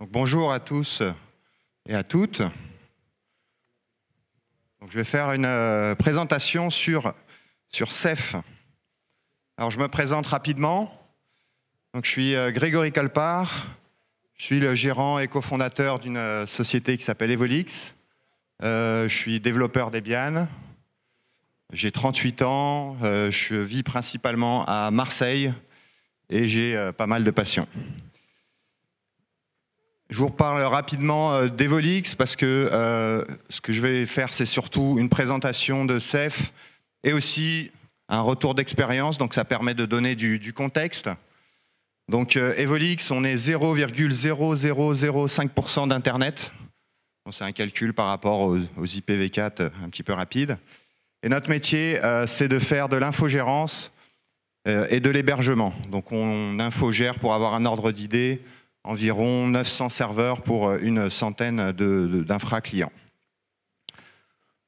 bonjour à tous et à toutes. je vais faire une euh, présentation sur, CEF. Alors, je me présente rapidement. je suis euh, Grégory Calpart. Je suis le gérant et cofondateur d'une euh, société qui s'appelle Evolix. je suis développeur Debian. J'ai 38 ans. je vis principalement à Marseille et j'ai pas mal de passions. Je vous reparle rapidement euh, d'Evolix parce que euh, ce que je vais faire, c'est surtout une présentation de CEF et aussi un retour d'expérience, donc ça permet de donner du, contexte. Donc euh, Evolix, on est 0,0005% d'Internet. c'est un calcul par rapport aux, IPv4 un petit peu rapide. Et notre métier, c'est de faire de l'infogérance et de l'hébergement. Donc on infogère pour avoir un ordre d'idée environ 900 serveurs pour euh, une centaine d'infra-clients.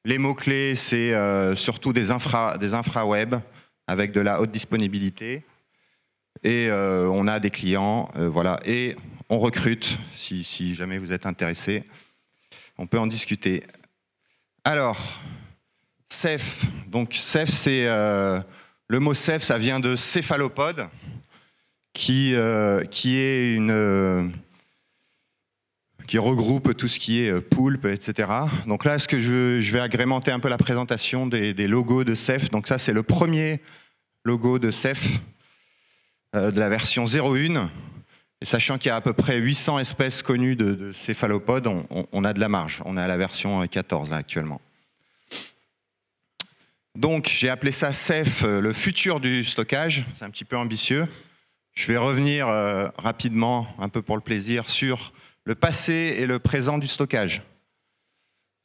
Les mots-clés, c'est euh, surtout des infra, des infra avec de la haute disponibilité. Et euh, on a des clients, voilà. Et on recrute, si, jamais vous êtes intéressé. On peut en discuter. Alors, CEF. Donc, CEF, c'est. le mot CEF, ça vient de céphalopode qui, euh, qui est une. Euh, qui regroupe tout ce qui est euh, poulpe, etc. Donc là, ce que je, je vais agrémenter un peu la présentation des, logos de CEF. Donc ça, c'est le premier logo de CEF de la version 01. Et sachant qu'il y a à peu près 800 espèces connues de, céphalopodes, on, a de la marge. On est à la version 14 actuellement. Donc j'ai appelé ça CEF, le futur du stockage. C'est un petit peu ambitieux. Je vais revenir euh, rapidement, un peu pour le plaisir, sur le passé et le présent du stockage.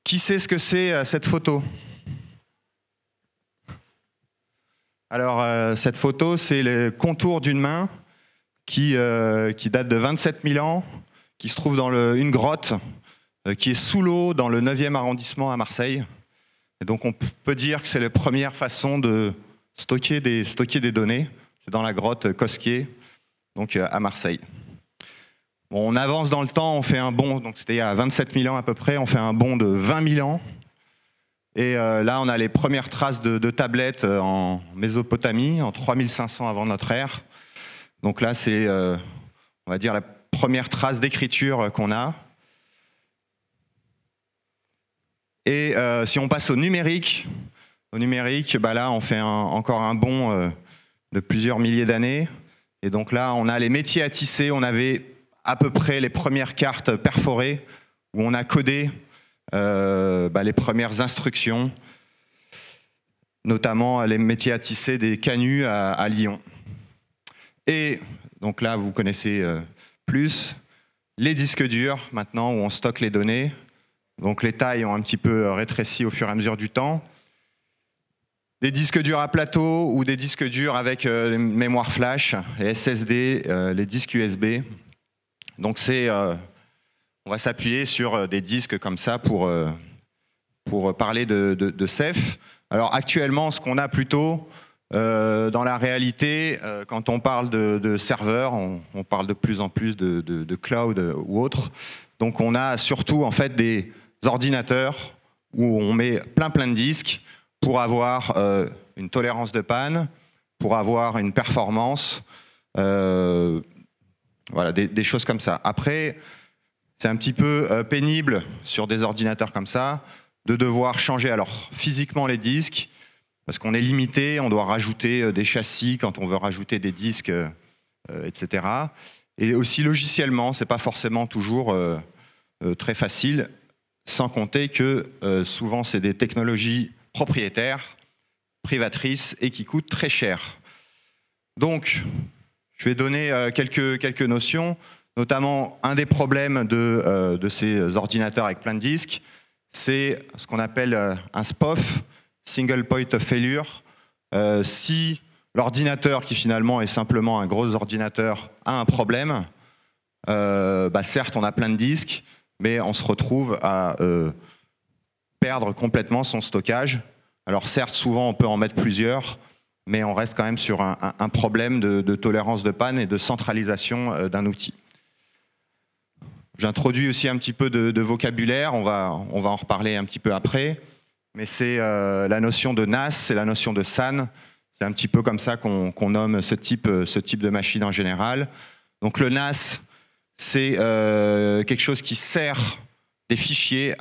Qui sait ce que c'est euh, cette photo Alors, euh, cette photo, c'est le contour d'une main qui, qui, date de 27 000 ans, qui se trouve dans une grotte qui est sous l'eau dans le 9e arrondissement à Marseille. Et donc, on peut dire que c'est la première façon de stocker des, stocker des données. C'est dans la grotte Cosquier donc euh, à Marseille. on avance dans le temps, on fait un bond, donc c'était il y a 27 000 ans à peu près, on fait un bond de 20 000 ans. Et euh, là, on a les premières traces de, tablettes euh, en Mésopotamie, en 3500 avant notre ère. Donc là, c'est, on va dire, la première trace d'écriture qu'on a. Et si on passe au numérique, au numérique, bah là, on fait encore un bond de plusieurs milliers d'années. Et donc là, on a les métiers à tisser, on avait à peu près les premières cartes perforées, où on a codé euh, bah, les premières instructions, notamment les métiers à tisser des canuts à, Lyon. Et donc là, vous connaissez euh, plus les disques durs maintenant où on stocke les données. Donc les tailles ont un petit peu euh, rétréci au fur et à mesure du temps des disques durs à plateau ou des disques durs avec euh, mémoire flash, les SSD, euh, les disques USB. Donc c'est, euh, on va s'appuyer sur des disques comme ça pour, pour parler de, de, Alors actuellement, ce qu'on a plutôt dans la réalité, quand on parle de, serveurs, on, parle de plus en plus de, cloud ou autre. Donc on a surtout en fait des ordinateurs où on met plein plein de disques pour avoir euh, une tolérance de panne, pour avoir une performance, euh, voilà, des, choses comme ça. Après, c'est un petit peu euh, pénible sur des ordinateurs comme ça de devoir changer alors physiquement les disques, parce qu'on est limité, on doit rajouter des châssis quand on veut rajouter des disques, etc. Et aussi logiciellement, ce n'est pas forcément toujours très facile, sans compter que souvent c'est des technologies propriétaire, privatrice et qui coûte très cher. Donc, je vais donner euh, quelques, quelques notions, notamment un des problèmes euh, de, ces ordinateurs avec plein de disques, c'est ce qu'on appelle euh, un SPOF, Single Point of Failure. si l'ordinateur, qui finalement est simplement un gros ordinateur, a un problème, bah certes, on a plein de disques, mais on se retrouve à perdre complètement son stockage. Alors certes, souvent on peut en mettre plusieurs, mais on reste quand même sur un, problème de, tolérance de panne et de centralisation euh, d'un outil. J'introduis aussi un petit peu de, vocabulaire, on va, on va en reparler un petit peu après, mais c'est euh, la notion de NAS, c'est la notion de SAN, c'est un petit peu comme ça qu'on nomme ce type, euh, ce type de machine en général. Donc le NAS, c'est quelque chose qui sert des fichiers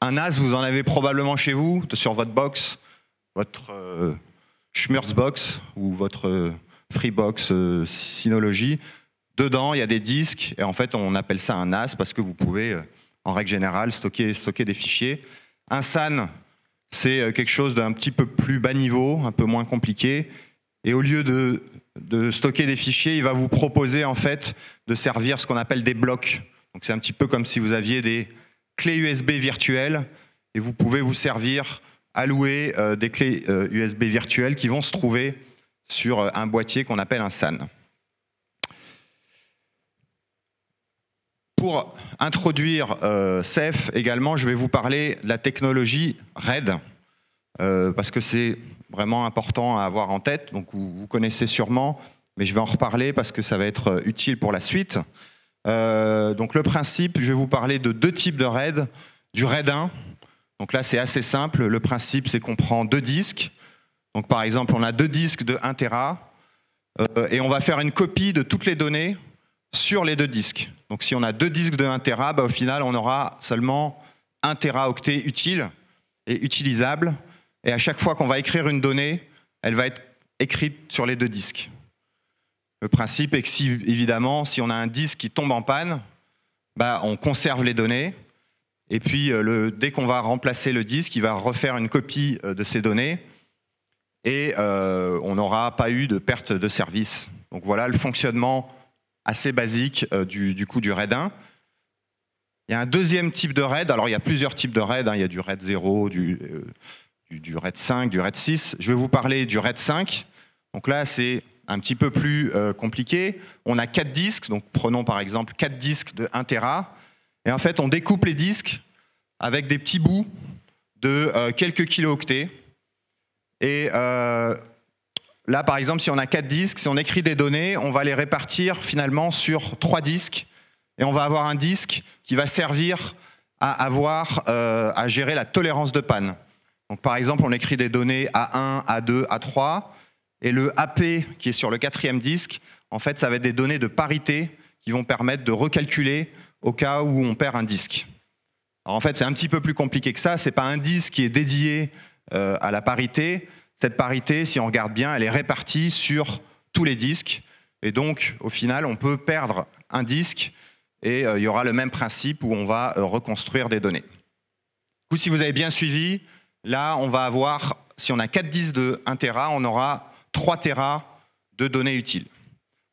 un NAS, vous en avez probablement chez vous, sur votre box, votre euh, ou votre euh, Freebox euh, Synology. Dedans, il y a des disques, et en fait, on appelle ça un NAS parce que vous pouvez, euh, en règle générale, stocker, stocker des fichiers. Un SAN, c'est quelque chose d'un petit peu plus bas niveau, un peu moins compliqué. Et au lieu de, de stocker des fichiers, il va vous proposer en fait de servir ce qu'on appelle des blocs. Donc c'est un petit peu comme si vous aviez des, clé USB virtuelle et vous pouvez vous servir, à louer euh, des clés USB euh, virtuelles qui vont se trouver sur euh, un boîtier qu'on appelle un SAN. Pour introduire Ceph CEF également, je vais vous parler de la technologie RAID, parce que c'est vraiment important à avoir en tête, donc vous, vous, connaissez sûrement, mais je vais en reparler parce que ça va être utile pour la suite. Euh, donc le principe, je vais vous parler de deux types de RAID. Du RAID 1, donc là c'est assez simple, le principe c'est qu'on prend deux disques. Donc par exemple on a deux disques de 1 Tera euh, et on va faire une copie de toutes les données sur les deux disques. Donc si on a deux disques de 1 Tera, bah, au final on aura seulement 1 octet utile et utilisable. Et à chaque fois qu'on va écrire une donnée, elle va être écrite sur les deux disques. Le principe est que si, évidemment, si on a un disque qui tombe en panne, bah, on conserve les données. Et puis, euh, le, dès qu'on va remplacer le disque, il va refaire une copie euh, de ces données. Et euh, on n'aura pas eu de perte de service. Donc voilà le fonctionnement assez basique du, du coup du RAID 1. Il y a un deuxième type de RAID. Alors, il y a plusieurs types de RAID. Hein. Il y a du RAID 0, du, du, du RAID 5, du RAID 6. Je vais vous parler du RAID 5. Donc là, c'est un petit peu plus euh, compliqué. On a quatre disques, donc prenons par exemple quatre disques de 1 Tera. Et en fait, on découpe les disques avec des petits bouts de euh, quelques kilooctets. Et euh, là, par exemple, si on a quatre disques, si on écrit des données, on va les répartir finalement sur trois disques. Et on va avoir un disque qui va servir à, avoir, à gérer la tolérance de panne. Donc par exemple, on écrit des données à 1 à 2 à 3 et le AP, qui est sur le quatrième disque, en fait, ça va être des données de parité qui vont permettre de recalculer au cas où on perd un disque. Alors en fait, c'est un petit peu plus compliqué que ça. Ce n'est pas un disque qui est dédié euh, à la parité. Cette parité, si on regarde bien, elle est répartie sur tous les disques. Et donc, au final, on peut perdre un disque et euh, il y aura le même principe où on va euh, reconstruire des données. Du coup, si vous avez bien suivi, là, on va avoir, si on a 4 disques de 1 Tera, on aura 3 Tera de données utiles.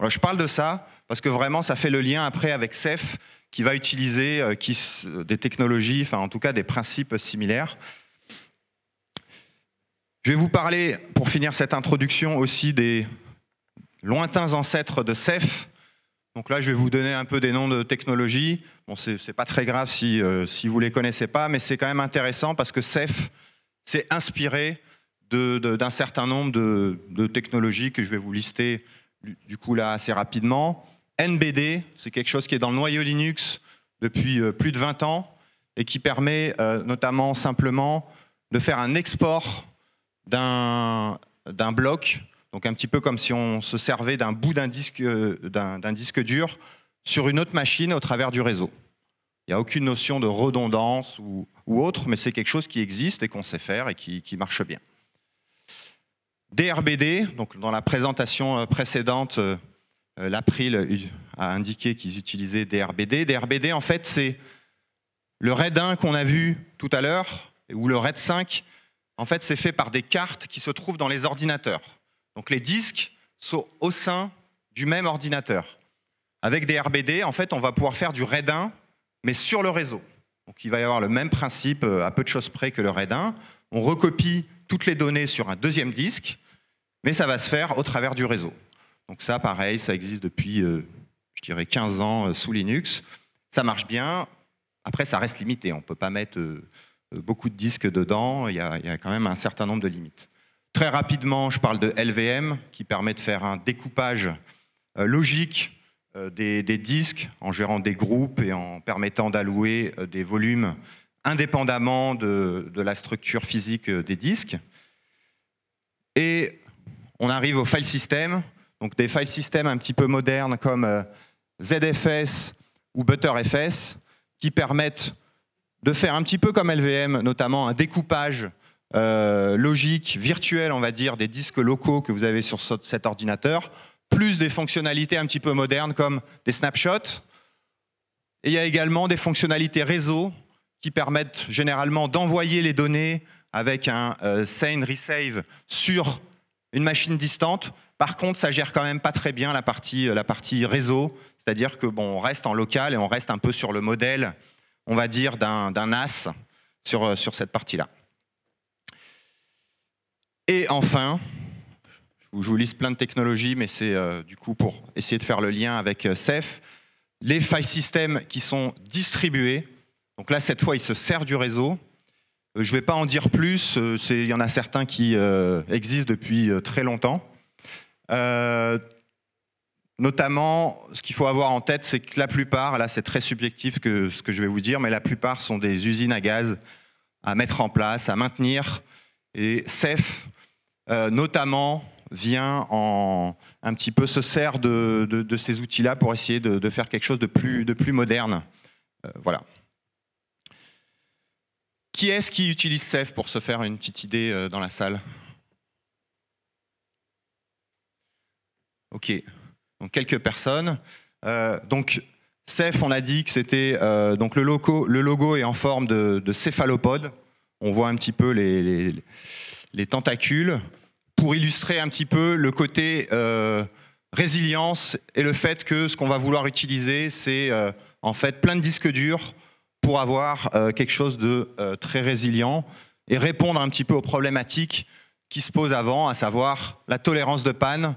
je parle de ça parce que vraiment, ça fait le lien après avec Ceph, qui va utiliser euh, qui, euh, des technologies, enfin en tout cas des principes similaires. Je vais vous parler, pour finir cette introduction, aussi des lointains ancêtres de Ceph. Donc là, je vais vous donner un peu des noms de technologies. Bon, c'est pas très grave si, euh, si vous les connaissez pas, mais c'est quand même intéressant parce que Ceph s'est inspiré d'un certain nombre de, technologies que je vais vous lister du coup là assez rapidement. NBD, c'est quelque chose qui est dans le noyau Linux depuis euh, plus de 20 ans et qui permet euh, notamment simplement de faire un export d'un bloc, donc un petit peu comme si on se servait d'un bout d'un disque, euh, d'un disque dur sur une autre machine au travers du réseau. Il n'y a aucune notion de redondance ou, autre, mais c'est quelque chose qui existe et qu'on sait faire et qui marche bien. DRBD, donc dans la présentation euh, précédente, euh, euh, l'April a indiqué qu'ils utilisaient DRBD. DRBD, en fait, c'est le RAID 1 qu'on a vu tout à l'heure, ou le RAID 5, en fait, c'est fait par des cartes qui se trouvent dans les ordinateurs. Donc les disques sont au sein du même ordinateur. Avec DRBD, en fait, on va pouvoir faire du RAID 1, mais sur le réseau. Donc il va y avoir le même principe à peu de choses près que le RAID 1. On recopie toutes les données sur un deuxième disque mais ça va se faire au travers du réseau. Donc ça, pareil, ça existe depuis, euh, je dirais, 15 ans euh, sous Linux. Ça marche bien. Après, ça reste limité. On ne peut pas mettre euh, beaucoup de disques dedans. Il y, a, quand même un certain nombre de limites. Très rapidement, je parle de LVM, qui permet de faire un découpage logique des, disques en gérant des groupes et en permettant d'allouer des volumes indépendamment de, de, la structure physique des disques. Et on arrive au file system, donc des file systems un petit peu modernes comme euh, ZFS ou ButterFS, qui permettent de faire un petit peu comme LVM, notamment un découpage euh, logique, virtuel, on va dire, des disques locaux que vous avez sur cet ordinateur, plus des fonctionnalités un petit peu modernes comme des snapshots. Et il y a également des fonctionnalités réseau qui permettent généralement d'envoyer les données avec un euh, send resave sur une machine distante, par contre, ça gère quand même pas très bien la partie, réseau, c'est-à-dire que bon, on reste en local et on reste un peu sur le modèle, on va dire, d'un as euh, sur, cette partie-là. Et enfin, je vous lise plein de technologies, mais c'est euh, du coup pour essayer de faire le lien avec cef euh, Ceph. Les file systems qui sont distribués, donc là cette fois ils se sert du réseau, euh, je ne vais pas en dire plus, euh, il y en a certains qui euh, existent depuis très longtemps. notamment, ce qu'il faut avoir en tête, c'est que la plupart, là c'est très subjectif que ce que je vais vous dire, mais la plupart sont des usines à gaz à mettre en place, à maintenir. Et CEF, notamment, vient en un petit peu se sert de, ces outils-là pour essayer de, de, faire quelque chose de plus, de plus moderne. voilà. Qui est-ce qui utilise CEF pour se faire une petite idée euh, dans la salle Ok, donc quelques personnes. Euh, donc CEF, on a dit que c'était euh, donc le logo, est en forme de, céphalopode. On voit un petit peu les, tentacules pour illustrer un petit peu le côté résilience et le fait que ce qu'on va vouloir utiliser, c'est en fait plein de disques durs pour avoir euh, quelque chose de euh, très résilient et répondre un petit peu aux problématiques qui se posent avant, à savoir la tolérance de panne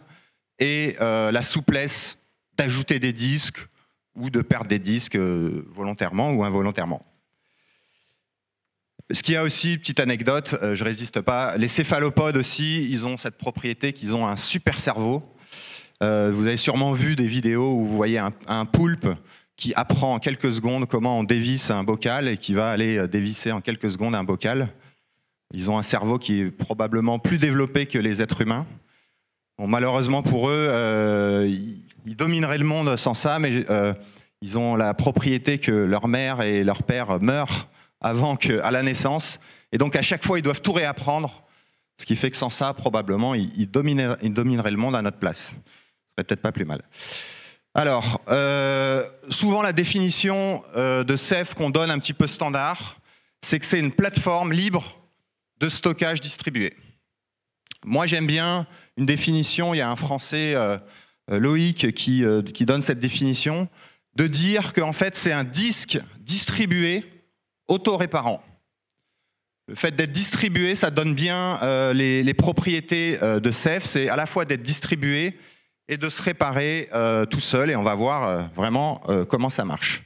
et euh, la souplesse d'ajouter des disques ou de perdre des disques volontairement ou involontairement. Ce qu'il y a aussi, petite anecdote, je résiste pas, les céphalopodes aussi, ils ont cette propriété qu'ils ont un super cerveau. vous avez sûrement vu des vidéos où vous voyez un, un poulpe qui apprend en quelques secondes comment on dévisse un bocal et qui va aller euh, dévisser en quelques secondes un bocal. Ils ont un cerveau qui est probablement plus développé que les êtres humains. malheureusement pour eux, euh, ils domineraient le monde sans ça, mais euh, ils ont la propriété que leur mère et leur père meurent avant que, à la naissance. Et donc à chaque fois, ils doivent tout réapprendre, ce qui fait que sans ça, probablement, ils, domineraient, ils domineraient, le monde à notre place. Ce serait peut-être pas plus mal. Alors, euh, souvent la définition euh, de CEF qu'on donne un petit peu standard, c'est que c'est une plateforme libre de stockage distribué. Moi, j'aime bien une définition, il y a un Français, euh, Loïc, qui, donne cette définition, de dire qu'en fait, c'est un disque distribué auto-réparant. Le fait d'être distribué, ça donne bien les, propriétés de CEF, c'est à la fois d'être distribué, et de se réparer euh, tout seul. Et on va voir euh, vraiment euh, comment ça marche.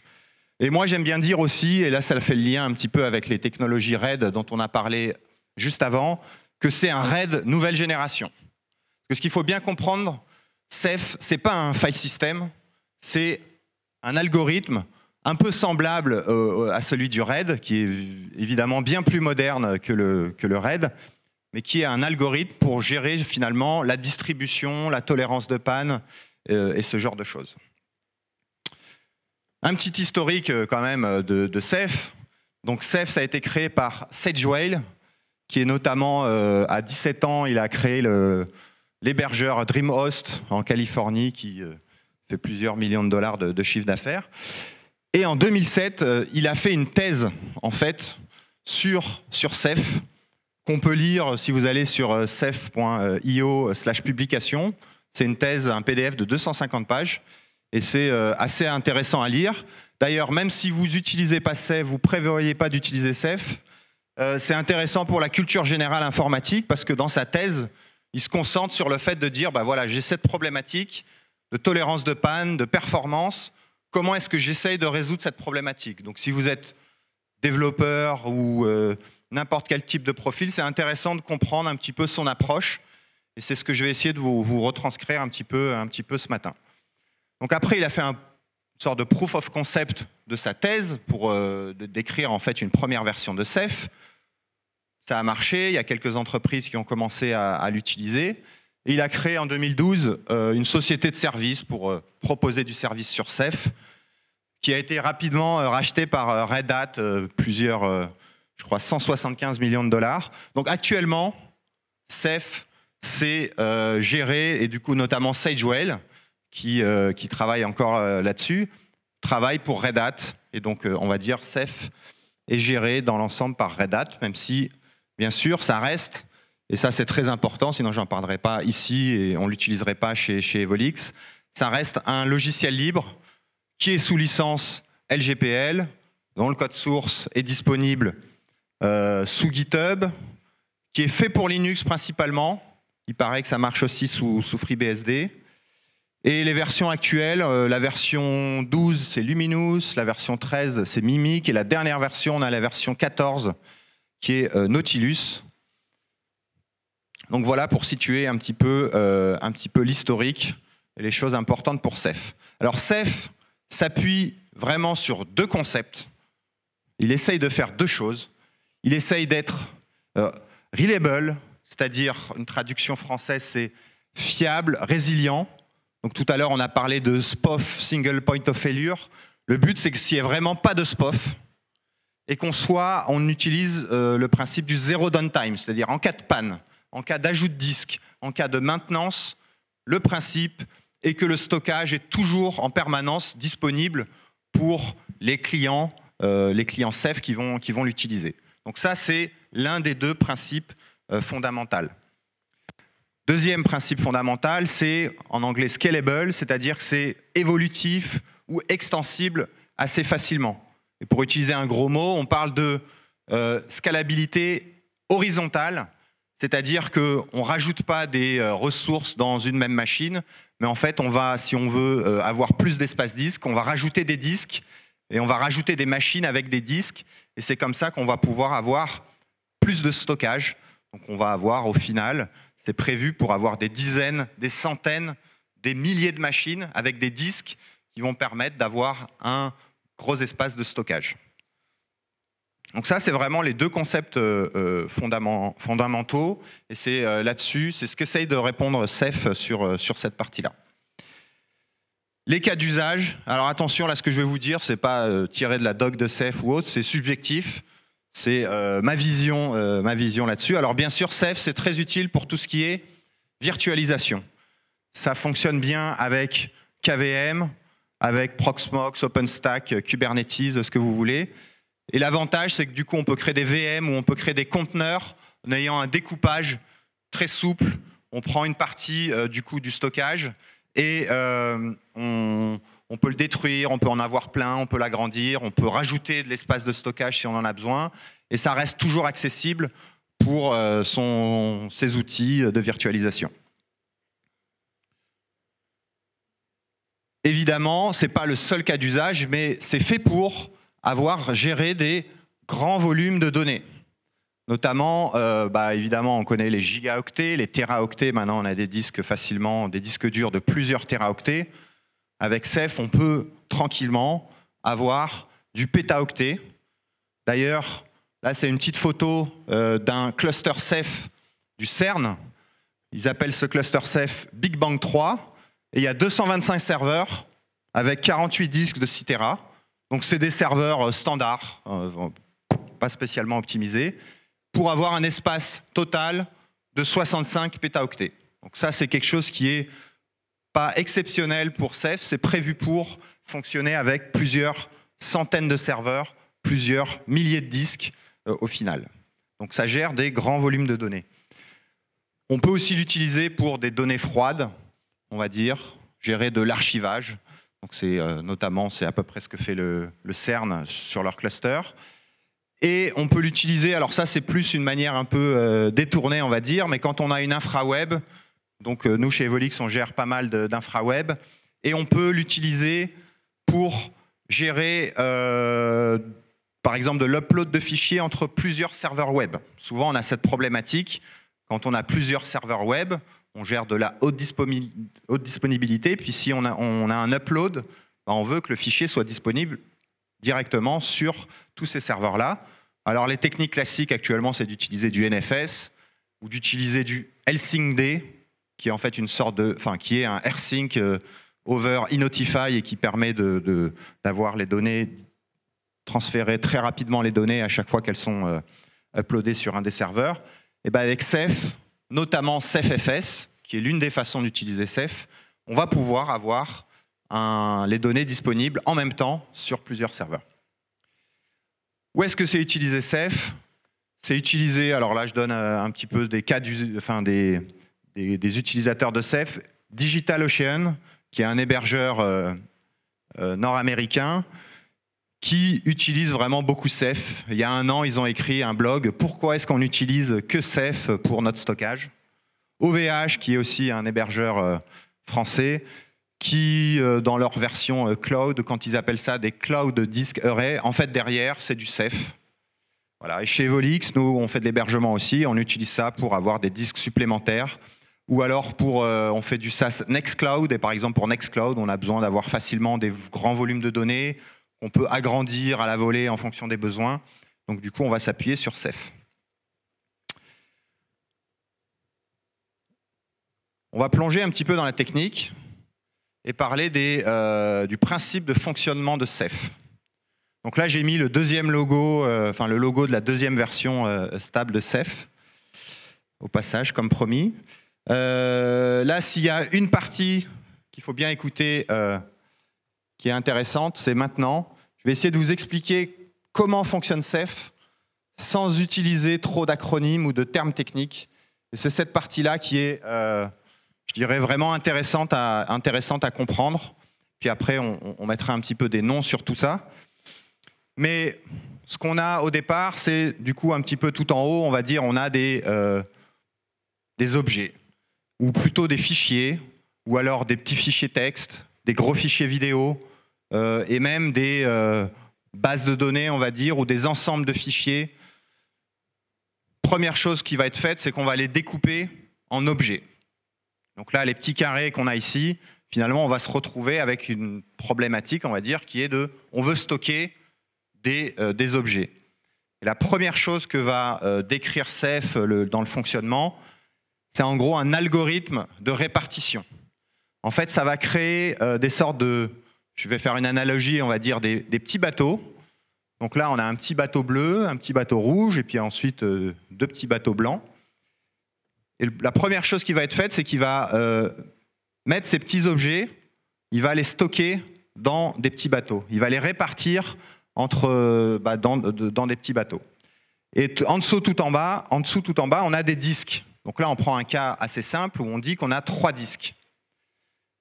Et moi, j'aime bien dire aussi, et là, ça fait le lien un petit peu avec les technologies RAID dont on a parlé juste avant, que c'est un RAID nouvelle génération. Parce que ce qu'il faut bien comprendre, Ceph, c'est pas un file system, c'est un algorithme un peu semblable à celui du RAID, qui est évidemment bien plus moderne que le, que le RAID, mais qui est un algorithme pour gérer finalement la distribution, la tolérance de panne euh, et ce genre de choses. Un petit historique euh, quand même euh, de, CEF. Ceph. Donc Ceph, ça a été créé par Sage Whale, qui est notamment, à 17 ans, il a créé l'hébergeur DreamHost en Californie, qui fait plusieurs millions de dollars de, de chiffre d'affaires. Et en 2007, il a fait une thèse, en fait, sur, sur Ceph, qu'on peut lire si vous allez sur euh, cef.io slash publication. C'est une thèse, un PDF de 250 pages, et c'est euh, assez intéressant à lire. D'ailleurs, même si vous n'utilisez pas CEF, vous ne prévoyez pas d'utiliser CEF, euh, c'est intéressant pour la culture générale informatique, parce que dans sa thèse, il se concentre sur le fait de dire, bah voilà, j'ai cette problématique de tolérance de panne, de performance, comment est-ce que j'essaye de résoudre cette problématique Donc si vous êtes développeur ou n'importe quel type de profil. C'est intéressant de comprendre un petit peu son approche. Et c'est ce que je vais essayer de vous, retranscrire un petit, peu, un petit peu ce matin. Donc après, il a fait un sorte de proof of concept de sa thèse pour euh, décrire en fait une première version de CEF. Ça a marché, il y a quelques entreprises qui ont commencé à, l'utiliser. Il a créé en 2012 euh, une société de services pour euh, proposer du service sur CEF, qui a été rapidement racheté par Red Hat, plusieurs je crois, 175 millions de dollars. Donc actuellement, CEF, c'est géré, et du coup notamment Sagewell, qui, euh, qui travaille encore euh, là-dessus, travaille pour Red Hat. Et donc euh, on va dire CEF est géré dans l'ensemble par Red Hat, même si, bien sûr, ça reste, et ça c'est très important, sinon j'en parlerai pas ici et on l'utiliserait pas chez, chez Evolix, ça reste un logiciel libre qui est sous licence LGPL, dont le code source est disponible euh, sous GitHub, qui est fait pour Linux principalement. Il paraît que ça marche aussi sous, sous FreeBSD. Et les versions actuelles, euh, la version 12 c'est Luminous, la version 13 c'est Mimic, et la dernière version on a la version 14 qui est euh, Nautilus. Donc voilà pour situer un petit peu, un petit peu l'historique et les choses importantes pour Ceph. Alors Ceph s'appuie vraiment sur deux concepts. Il essaye de faire deux choses il essaye d'être euh, reliable, c'est-à-dire une traduction française, c'est fiable, résilient. Donc tout à l'heure, on a parlé de SPOF, Single Point of Failure. Le but, c'est que s'il n'y ait vraiment pas de SPOF, et qu'on soit, on utilise euh, le principe du zero downtime, c'est-à-dire en cas de panne, en cas d'ajout de disque, en cas de maintenance, le principe est que le stockage est toujours en permanence disponible pour les clients, euh, les clients safe qui vont l'utiliser. Donc ça, c'est l'un des deux principes euh, fondamentaux. Deuxième principe fondamental, c'est en anglais scalable, c'est-à-dire que c'est évolutif ou extensible assez facilement. Et pour utiliser un gros mot, on parle de euh, scalabilité horizontale, c'est-à-dire qu'on ne rajoute pas des euh, ressources dans une même machine, mais en fait, on va, si on veut avoir plus d'espace disque, on va rajouter des disques et on va rajouter des machines avec des disques et c'est comme ça qu'on va pouvoir avoir plus de stockage. Donc on va avoir au final, c'est prévu pour avoir des dizaines, des centaines, des milliers de machines avec des disques qui vont permettre d'avoir un gros espace de stockage. Donc ça, c'est vraiment les deux concepts euh, euh, fondamentaux, et c'est euh, là-dessus, c'est ce qu'essaye de répondre CEF sur, sur cette partie-là. Les cas d'usage, alors attention, là ce que je vais vous dire, ce n'est pas euh, tiré de la doc de Ceph ou autre, c'est subjectif, c'est euh, ma vision, euh, vision là-dessus. Alors bien sûr, Ceph c'est très utile pour tout ce qui est virtualisation. Ça fonctionne bien avec KVM, avec Proxmox, OpenStack, Kubernetes, ce que vous voulez. Et l'avantage, c'est que du coup, on peut créer des VM ou on peut créer des conteneurs en ayant un découpage très souple. On prend une partie du coup du stockage et euh, on, peut le détruire, on peut en avoir plein, on peut l'agrandir, on peut rajouter de l'espace de stockage si on en a besoin, et ça reste toujours accessible pour euh, son, ses outils de virtualisation. Évidemment, ce n'est pas le seul cas d'usage, mais c'est fait pour avoir géré des grands volumes de données. Notamment, euh, bah, évidemment, on connaît les gigaoctets, les téraoctets. Maintenant, on a des disques facilement, des disques durs de plusieurs téraoctets. Avec Ceph, on peut tranquillement avoir du pétaoctet. D'ailleurs, là, c'est une petite photo euh, d'un cluster Ceph du CERN. Ils appellent ce cluster Ceph Big Bang 3. Et il y a 225 serveurs avec 48 disques de 6 Tera. Donc, c'est des serveurs euh, standards, pas spécialement optimisés pour avoir un espace total de 65 pétaoctets. Donc ça, c'est quelque chose qui n'est pas exceptionnel pour Ceph, c'est prévu pour fonctionner avec plusieurs centaines de serveurs, plusieurs milliers de disques euh, au final. Donc ça gère des grands volumes de données. On peut aussi l'utiliser pour des données froides, on va dire, gérer de l'archivage. Donc c'est euh, notamment, c'est à peu près ce que fait le CERN sur leur cluster. Et on peut l'utiliser, alors ça c'est plus une manière un peu euh, détournée on va dire, mais quand on a une infra web, donc euh, nous chez Evolix on gère pas mal web, et on peut l'utiliser pour gérer euh, par exemple de l'upload de fichiers entre plusieurs serveurs web. Souvent on a cette problématique, quand on a plusieurs serveurs web, on gère de la haute, disponibilité, puis si on a, un upload, ben, on veut que le fichier soit disponible directement sur tous ces serveurs-là. Alors les techniques classiques actuellement, c'est d'utiliser du NFS ou d'utiliser du Lsyncd, qui est en fait une sorte de, enfin qui est un rsync euh, over inotify et qui permet d'avoir de, les données transférer très rapidement les données à chaque fois qu'elles sont euh, uploadées sur un des serveurs. Et ben avec Ceph, notamment CephFS, qui est l'une des façons d'utiliser Ceph, on va pouvoir avoir les données disponibles en même temps sur plusieurs serveurs. Où est-ce que c'est utilisé Ceph C'est utilisé, alors là je donne euh, un petit peu des cas enfin des, des, utilisateurs de Ceph, Digital Ocean, qui est un hébergeur euh, euh, nord-américain, qui utilise vraiment beaucoup Ceph. Il y a un an, ils ont écrit un blog Pourquoi est-ce qu'on n'utilise que Ceph pour notre stockage OVH, qui est aussi un hébergeur français, qui, euh, dans leur version euh, cloud, quand ils appellent ça des cloud disk array, en fait derrière, c'est du Ceph. Voilà. Et chez Volix, nous, on fait de l'hébergement aussi, on utilise ça pour avoir des disques supplémentaires. Ou alors, pour, euh, on fait du SaaS Nextcloud, et par exemple, pour Nextcloud, on a besoin d'avoir facilement des grands volumes de données qu'on peut agrandir à la volée en fonction des besoins. Donc, du coup, on va s'appuyer sur Ceph. On va plonger un petit peu dans la technique et parler des, euh, du principe de fonctionnement de CEF. Donc là, j'ai mis le deuxième logo, euh, enfin le logo de la deuxième version euh, stable de CEF, au passage, comme promis. là, s'il y a une partie qu'il faut bien écouter, qui est intéressante, c'est maintenant. Je vais essayer de vous expliquer comment fonctionne CEF sans utiliser trop d'acronymes ou de termes techniques. Et c'est cette partie-là qui est je dirais, vraiment intéressante à, comprendre. Puis après, on, mettra un petit peu des noms sur tout ça. Mais ce qu'on a au départ, c'est du coup un petit peu tout en haut, on va dire, on a des, euh, objets, ou plutôt des fichiers, ou alors des petits fichiers texte, des gros fichiers vidéo, euh, et même des euh, bases de données, on va dire, ou des ensembles de fichiers. Première chose qui va être faite, c'est qu'on va les découper en objets. Donc là, les petits carrés qu'on a ici, finalement, on va se retrouver avec une problématique, on va dire, qui est de, on veut stocker des, euh, objets. Et la première chose que va euh, décrire Ceph euh, dans le fonctionnement, c'est en gros un algorithme de répartition. En fait, ça va créer des sortes de, je vais faire une analogie, on va dire des, petits bateaux. Donc là, on a un petit bateau bleu, un petit bateau rouge, et puis ensuite deux petits bateaux blancs la première chose qui va être faite, c'est qu'il va euh, mettre ces petits objets, il va les stocker dans des petits bateaux. Il va les répartir entre, euh, bah, dans, des petits bateaux. Et en dessous, tout en bas, en dessous, tout en bas, on a des disques. Donc là, on prend un cas assez simple où on dit qu'on a trois disques.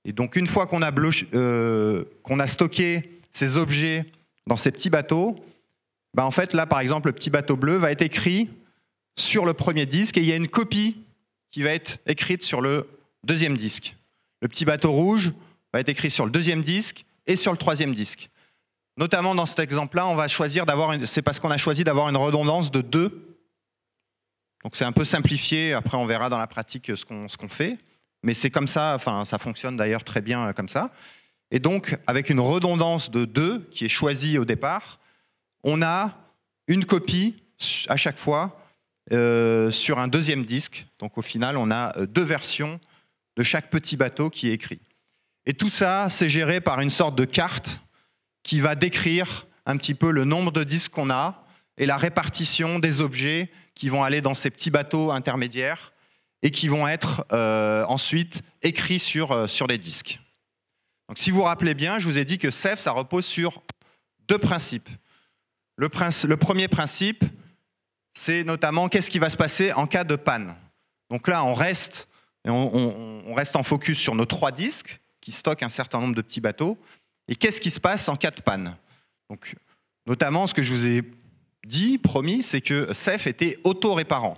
Et donc, une fois qu'on a, euh, stocké ces objets dans ces petits bateaux, bah, en fait, là, par exemple, le petit bateau bleu va être écrit sur le premier disque et il y a une copie qui va être écrite sur le deuxième disque. Le petit bateau rouge va être écrit sur le deuxième disque et sur le troisième disque. Notamment dans cet exemple-là, on va choisir d'avoir c'est parce qu'on a choisi d'avoir une redondance de deux. Donc c'est un peu simplifié. Après, on verra dans la pratique ce qu'on fait, mais c'est comme ça. Enfin, ça fonctionne d'ailleurs très bien euh, comme ça. Et donc, avec une redondance de 2, qui est choisie au départ, on a une copie à chaque fois euh, sur un deuxième disque. Donc au final, on a euh, deux versions de chaque petit bateau qui est écrit. Et tout ça, c'est géré par une sorte de carte qui va décrire un petit peu le nombre de disques qu'on a et la répartition des objets qui vont aller dans ces petits bateaux intermédiaires et qui vont être euh, ensuite écrits sur, sur les disques. Donc, si vous vous rappelez bien, je vous ai dit que CEF, ça repose sur deux principes. le premier principe, c'est notamment qu'est-ce qui va se passer en cas de panne. Donc là, on reste, on, on, reste en focus sur nos trois disques qui stockent un certain nombre de petits bateaux. Et qu'est-ce qui se passe en cas de panne Donc, notamment, ce que je vous ai dit, promis, c'est que CEF était auto-réparant.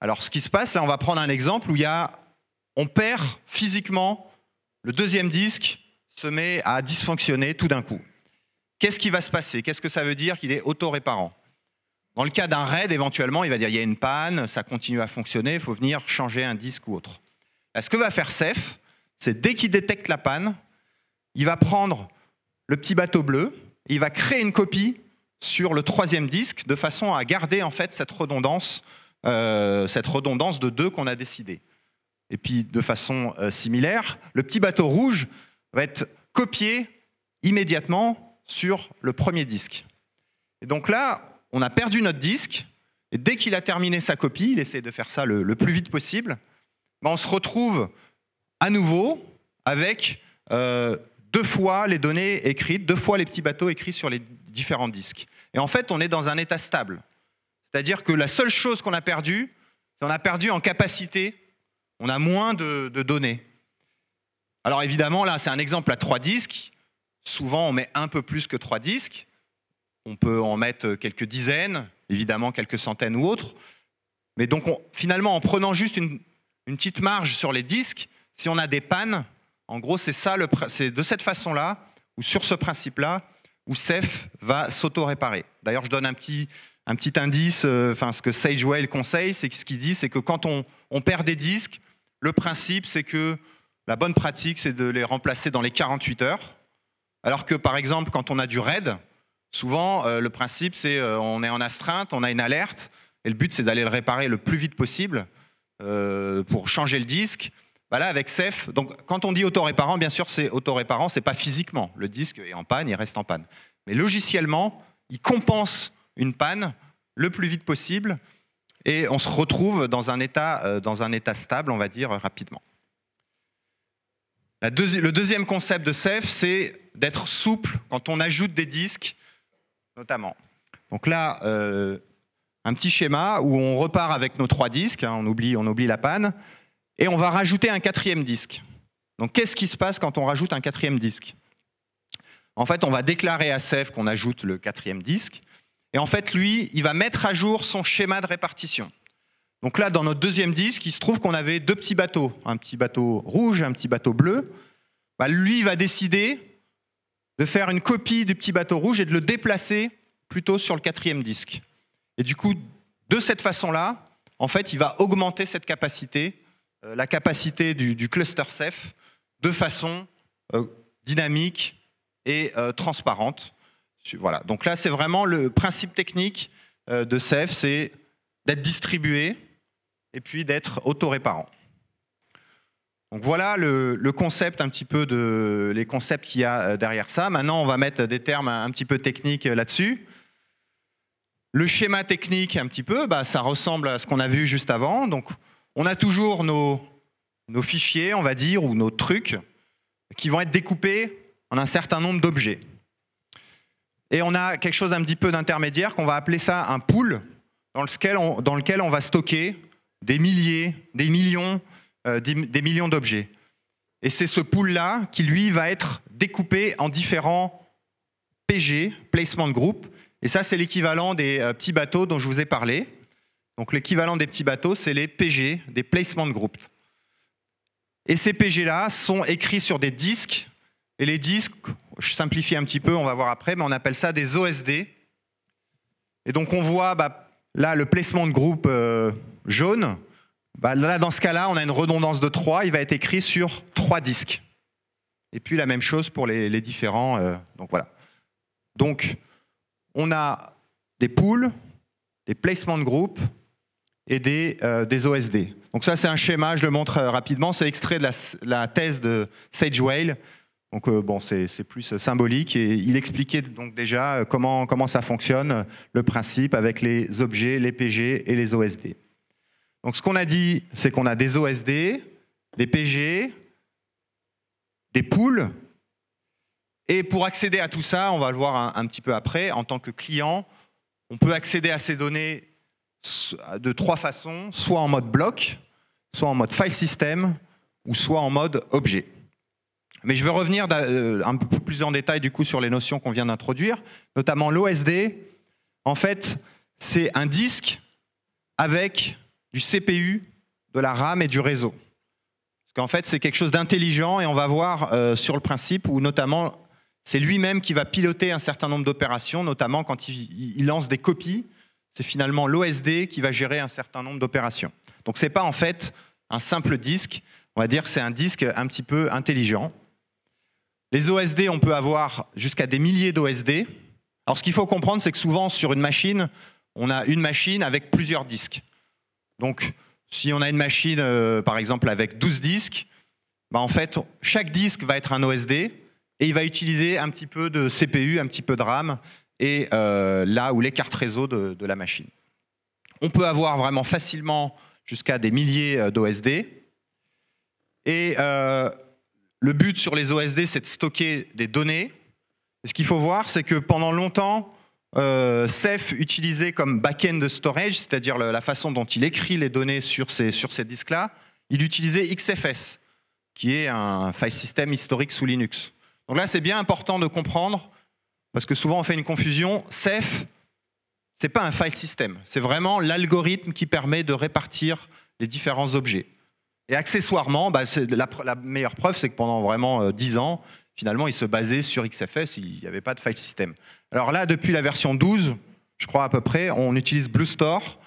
Alors, ce qui se passe, là, on va prendre un exemple où il y a, on perd physiquement le deuxième disque se met à dysfonctionner tout d'un coup. Qu'est-ce qui va se passer Qu'est-ce que ça veut dire qu'il est auto-réparant dans le cas d'un raid, éventuellement, il va dire il y a une panne, ça continue à fonctionner, il faut venir changer un disque ou autre. ce que va faire Ceph, c'est dès qu'il détecte la panne, il va prendre le petit bateau bleu, et il va créer une copie sur le troisième disque de façon à garder en fait cette redondance, euh, cette redondance de deux qu'on a décidé. Et puis de façon euh, similaire, le petit bateau rouge va être copié immédiatement sur le premier disque. Et donc là, on a perdu notre disque, et dès qu'il a terminé sa copie, il essaie de faire ça le, plus vite possible, ben, on se retrouve à nouveau avec euh, deux fois les données écrites, deux fois les petits bateaux écrits sur les différents disques. Et en fait, on est dans un état stable. C'est-à-dire que la seule chose qu'on a perdue, c'est qu'on a perdu en capacité, on a moins de données. Alors évidemment, là, c'est un exemple à trois disques. Souvent, on met un peu plus que trois disques on peut en mettre quelques dizaines, évidemment quelques centaines ou autres. Mais donc finalement, en prenant juste une, petite marge sur les disques, si on a des pannes, en gros c'est ça, c'est de cette façon-là, ou sur ce principe-là, où CEF va s'auto-réparer. D'ailleurs, je donne un petit, un petit indice, euh, enfin ce que Sagewell conseille, c'est que ce qu'il dit, c'est que quand on, on perd des disques, le principe c'est que la bonne pratique c'est de les remplacer dans les 48 heures. Alors que par exemple, quand on a du RAID, Souvent, euh, le principe, c'est euh, on est en astreinte, on a une alerte, et le but, c'est d'aller le réparer le plus vite possible euh, pour changer le disque. Voilà, avec CEF, donc quand on dit autoréparant, bien sûr, c'est autoréparant, c'est pas physiquement. Le disque est en panne, il reste en panne. Mais logiciellement, il compense une panne le plus vite possible, et on se retrouve dans un état, dans un état stable, on va dire, rapidement. le deuxième concept de CEF, c'est d'être souple quand on ajoute des disques notamment. Donc là, euh, un petit schéma où on repart avec nos trois disques, hein, on, oublie, on oublie la panne, et on va rajouter un quatrième disque. Donc qu'est-ce qui se passe quand on rajoute un quatrième disque En fait, on va déclarer à Ceph qu'on ajoute le quatrième disque, et en fait, lui, il va mettre à jour son schéma de répartition. Donc là, dans notre deuxième disque, il se trouve qu'on avait deux petits bateaux, un petit bateau rouge, un petit bateau bleu. Bah, lui, il va décider de faire une copie du petit bateau rouge et de le déplacer plutôt sur le quatrième disque. Et du coup, de cette façon-là, en fait, il va augmenter cette capacité, euh, la capacité du, cluster Ceph, de façon euh, dynamique et euh, transparente. Voilà. Donc là, c'est vraiment le principe technique de Ceph, c'est d'être distribué et puis d'être auto réparant. Donc voilà le, concept un petit peu de les concepts qu'il y a euh, derrière ça. Maintenant, on va mettre des termes un, petit peu techniques euh, là-dessus. Le schéma technique, un petit peu, bah, ça ressemble à ce qu'on a vu juste avant. Donc, on a toujours nos, nos fichiers, on va dire, ou nos trucs, qui vont être découpés en un certain nombre d'objets. Et on a quelque chose un petit peu d'intermédiaire qu'on va appeler ça un pool, dans lequel on va stocker des milliers, des millions euh, des, millions d'objets. Et c'est ce pool-là qui, lui, va être découpé en différents PG, placement de groupe. Et ça, c'est l'équivalent des euh, petits bateaux dont je vous ai parlé. Donc l'équivalent des petits bateaux, c'est les PG, des placements de groupe. Et ces PG-là sont écrits sur des disques. Et les disques, je simplifie un petit peu, on va voir après, mais on appelle ça des OSD. Et donc on voit bah, là le placement de groupe euh, jaune, bah, dans ce cas-là, on a une redondance de 3, il va être écrit sur 3 disques. Et puis la même chose pour les, différents. Euh, donc voilà. Donc, on a des pools, des placements de groupe et des, euh, des OSD. Donc ça, c'est un schéma, je le montre euh, rapidement. C'est extrait de la, thèse de Sage Whale. Donc bon, c'est plus symbolique et il expliquait donc déjà comment, comment ça fonctionne, le principe avec les objets, les PG et les OSD. Donc ce qu'on a dit, c'est qu'on a des OSD, des PG, des pools. Et pour accéder à tout ça, on va le voir un, petit peu après, en tant que client, on peut accéder à ces données de trois façons, soit en mode bloc, soit en mode file system, ou soit en mode objet. Mais je veux revenir euh, un peu plus en détail du coup sur les notions qu'on vient d'introduire, notamment l'OSD. En fait, c'est un disque avec du CPU, de la RAM et du réseau. Parce qu'en fait, c'est quelque chose d'intelligent et on va voir euh, sur le principe où notamment c'est lui-même qui va piloter un certain nombre d'opérations, notamment quand il, il, lance des copies. C'est finalement l'OSD qui va gérer un certain nombre d'opérations. Donc ce n'est pas en fait un simple disque, on va dire que c'est un disque un petit peu intelligent. Les OSD, on peut avoir jusqu'à des milliers d'OSD. Alors ce qu'il faut comprendre, c'est que souvent sur une machine, on a une machine avec plusieurs disques. Donc, si on a une machine, euh, par exemple, avec 12 disques, bah, en fait, chaque disque va être un OSD et il va utiliser un petit peu de CPU, un petit peu de RAM et euh, là où les cartes réseau de, la machine. On peut avoir vraiment facilement jusqu'à des milliers euh, d'OSD. Et le but sur les OSD, c'est de stocker des données. ce qu'il faut voir, c'est que pendant longtemps, euh, Ceph utilisé comme back-end storage, c'est-à-dire la façon dont il écrit les données sur ces, sur ces disques-là, il utilisait XFS, qui est un file system historique sous Linux. Donc là, c'est bien important de comprendre, parce que souvent on fait une confusion. Ceph, ce n'est pas un file system, c'est vraiment l'algorithme qui permet de répartir les différents objets. Et accessoirement, bah, la, meilleure preuve, c'est que pendant vraiment euh, dix 10 ans, finalement, il se basait sur XFS, il n'y avait pas de file system. Alors là, depuis la version 12, je crois à peu près, on utilise BlueStore,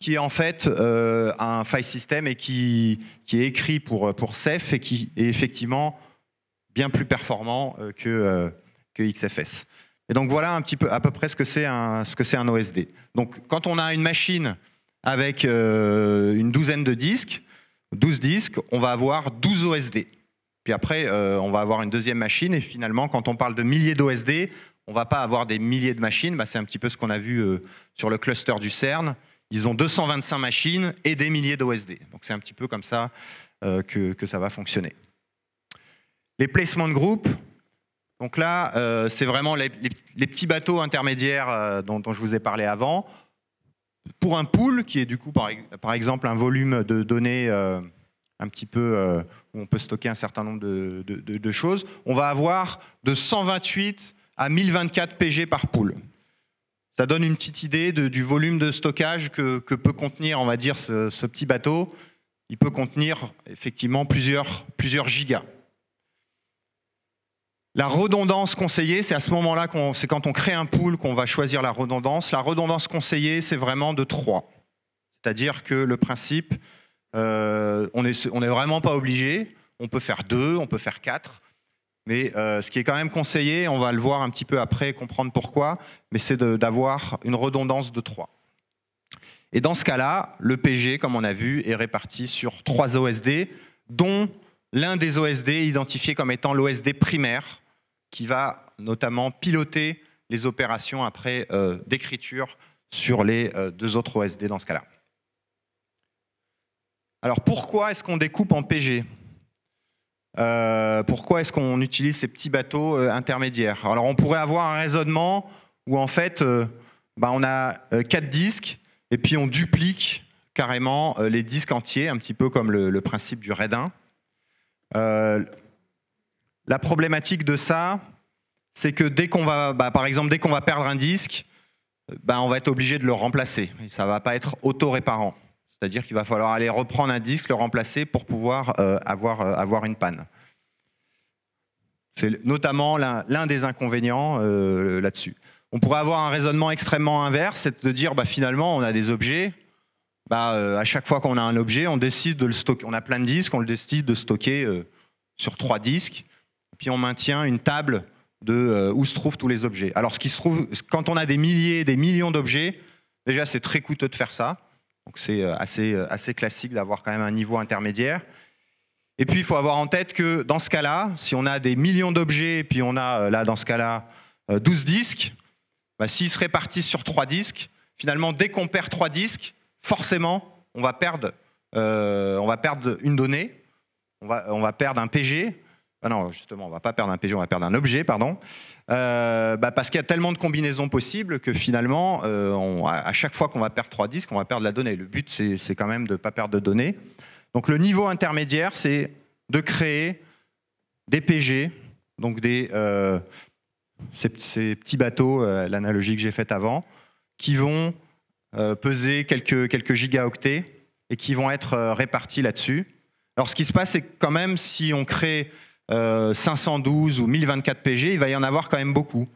qui est en fait euh, un file system et qui, qui est écrit pour, pour Ceph et qui est effectivement bien plus performant euh, que, euh, que XFS. Et donc voilà un petit peu à peu près ce que c'est un, ce que c'est un OSD. Donc quand on a une machine avec une douzaine de disques, 12 disques, on va avoir 12 OSD. Puis après, euh, on va avoir une deuxième machine. Et finalement, quand on parle de milliers d'OSD, on va pas avoir des milliers de machines. Bah, c'est un petit peu ce qu'on a vu euh, sur le cluster du CERN. Ils ont 225 machines et des milliers d'OSD. Donc c'est un petit peu comme ça euh, que, ça va fonctionner. Les placements de groupe. Donc là, c'est vraiment les, petits bateaux intermédiaires dont, je vous ai parlé avant. Pour un pool, qui est du coup par exemple un volume de données un petit peu on peut stocker un certain nombre de, choses, on va avoir de 128 à 1024 PG par poule. Ça donne une petite idée du volume de stockage que, peut contenir, on va dire, ce, petit bateau. Il peut contenir effectivement plusieurs, plusieurs gigas. La redondance conseillée, c'est à ce moment-là, c'est quand on crée un pool qu'on va choisir la redondance. La redondance conseillée, c'est vraiment de 3. C'est-à-dire que le principe, euh, on n'est vraiment pas obligé. On peut faire deux, on peut faire quatre. Mais euh, ce qui est quand même conseillé, on va le voir un petit peu après, comprendre pourquoi, mais c'est d'avoir une redondance de trois. Et dans ce cas-là, le PG, comme on a vu, est réparti sur trois OSD, dont l'un des OSD identifié comme étant l'OSD primaire, qui va notamment piloter les opérations après euh, d'écriture sur les deux autres OSD dans ce cas-là. Alors pourquoi est-ce qu'on découpe en PG euh, Pourquoi est-ce qu'on utilise ces petits bateaux euh, intermédiaires Alors on pourrait avoir un raisonnement où en fait euh, bah, on a quatre disques et puis on duplique carrément les disques entiers, un petit peu comme le, principe du 1. la problématique de ça, c'est que dès qu'on va, bah, par exemple, dès qu'on va perdre un disque, bah, on va être obligé de le remplacer. ça ne va pas être auto-réparant. C'est-à-dire qu'il va falloir aller reprendre un disque, le remplacer pour pouvoir euh, avoir, euh, avoir une panne. C'est notamment l'un des inconvénients euh, là-dessus. On pourrait avoir un raisonnement extrêmement inverse, c'est de dire bah, finalement on a des objets, bah, à chaque fois qu'on a un objet, on décide de le stocker. On a plein de disques, on le décide de stocker sur trois disques, puis on maintient une table de où se trouvent tous les objets. Alors ce qui se trouve, quand on a des milliers, des millions d'objets, déjà c'est très coûteux de faire ça. Donc c'est euh, assez, euh, assez classique d'avoir quand même un niveau intermédiaire. Et puis il faut avoir en tête que dans ce cas-là, si on a des millions d'objets, et puis on a euh, là dans ce cas-là 12 disques, bah, s'ils se répartissent sur 3 disques, finalement dès qu'on perd 3 disques, forcément on va perdre, on va perdre une donnée, on va, perdre un PG, ah non, justement, on ne va pas perdre un PG, on va perdre un objet, pardon. Euh, bah Parce qu'il y a tellement de combinaisons possibles que finalement, euh, à chaque fois qu'on va perdre trois disques, on va perdre la donnée. Le but, c'est quand même de ne pas perdre de données. Donc le niveau intermédiaire, c'est de créer des PG, donc des, euh, ces, ces, petits bateaux, l'analogie que j'ai faite avant, qui vont peser quelques, quelques gigaoctets et qui vont être répartis là-dessus. Alors ce qui se passe, c'est quand même si on crée 512 euh, ou 1024 PG, il va y en avoir quand même beaucoup.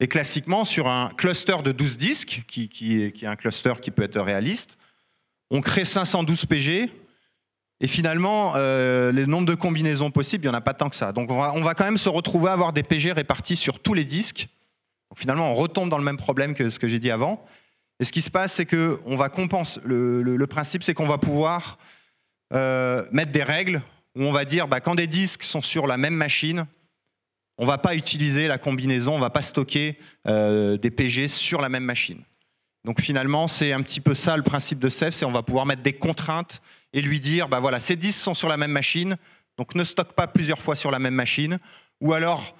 Et classiquement, sur un cluster de 12 disques, qui, qui, est, un cluster qui peut être réaliste, on crée 512 PG, et finalement, euh, le nombre de combinaisons possibles, il n'y en a pas tant que ça. Donc on va, quand même se retrouver à avoir des PG répartis sur tous les disques. finalement, on retombe dans le même problème que ce que j'ai dit avant. Et ce qui se passe, c'est que on va compenser. Le, principe, c'est qu'on va pouvoir euh, mettre des règles où on va dire bah, quand des disques sont sur la même machine, on ne va pas utiliser la combinaison, on ne va pas stocker euh, des PG sur la même machine. Donc finalement, c'est un petit peu ça le principe de CEF, c'est on va pouvoir mettre des contraintes et lui dire, bah voilà, ces disques sont sur la même machine, donc ne stocke pas plusieurs fois sur la même machine, ou alors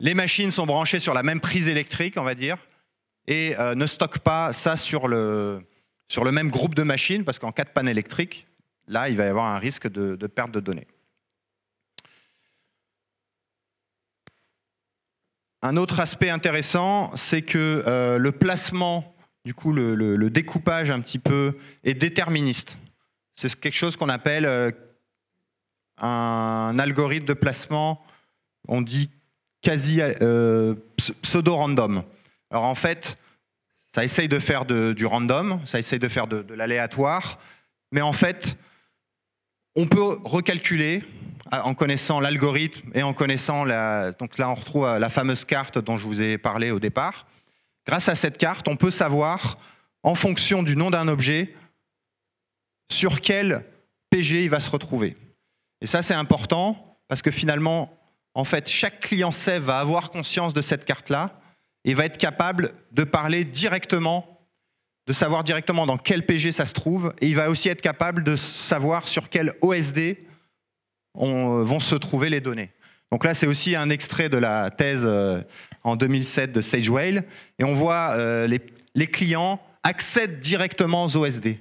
les machines sont branchées sur la même prise électrique, on va dire, et euh, ne stocke pas ça sur le même groupe de machines, parce qu'en cas de panne électrique, là, il va y avoir un risque de, perte de données. Un autre aspect intéressant, c'est que euh, le placement, du coup, le, découpage un petit peu est déterministe. C'est quelque chose qu'on appelle euh, un algorithme de placement, on dit quasi euh, pseudo-random. Alors en fait, ça essaye de faire du random, ça essaye de faire de l'aléatoire, mais en fait, on peut recalculer euh, en connaissant l'algorithme et en connaissant la... Donc là, on retrouve euh, la fameuse carte dont je vous ai parlé au départ. Grâce à cette carte, on peut savoir, en fonction du nom d'un objet, sur quel PG il va se retrouver. Et ça, c'est important parce que finalement, en fait, chaque client SEV va avoir conscience de cette carte-là et va être capable de parler directement de savoir directement dans quel PG ça se trouve, et il va aussi être capable de savoir sur quel OSD euh, vont se trouver les données. Donc là, c'est aussi un extrait de la thèse euh, en 2007 de Sage Whale, et on voit euh, les, clients accèdent directement aux OSD.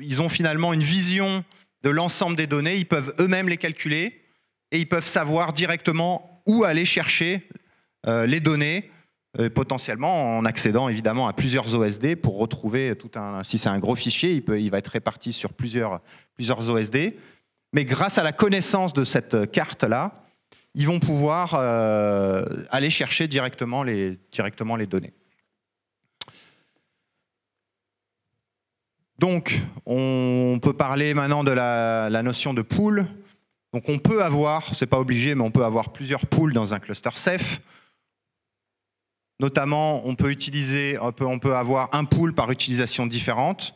Ils, ont finalement une vision de l'ensemble des données, ils peuvent eux-mêmes les calculer, et ils peuvent savoir directement où aller chercher les données euh, potentiellement en accédant évidemment à plusieurs OSD pour retrouver tout un. Si c'est un gros fichier, il, peut, il va être réparti sur plusieurs, plusieurs OSD. Mais grâce à la connaissance de cette carte-là, ils vont pouvoir euh, aller chercher directement les, directement les données. Donc, on peut parler maintenant de la, notion de pool. Donc, on peut avoir, c'est pas obligé, mais on peut avoir plusieurs pools dans un cluster Ceph. Notamment, on peut utiliser, on peut, avoir un pool par utilisation différente.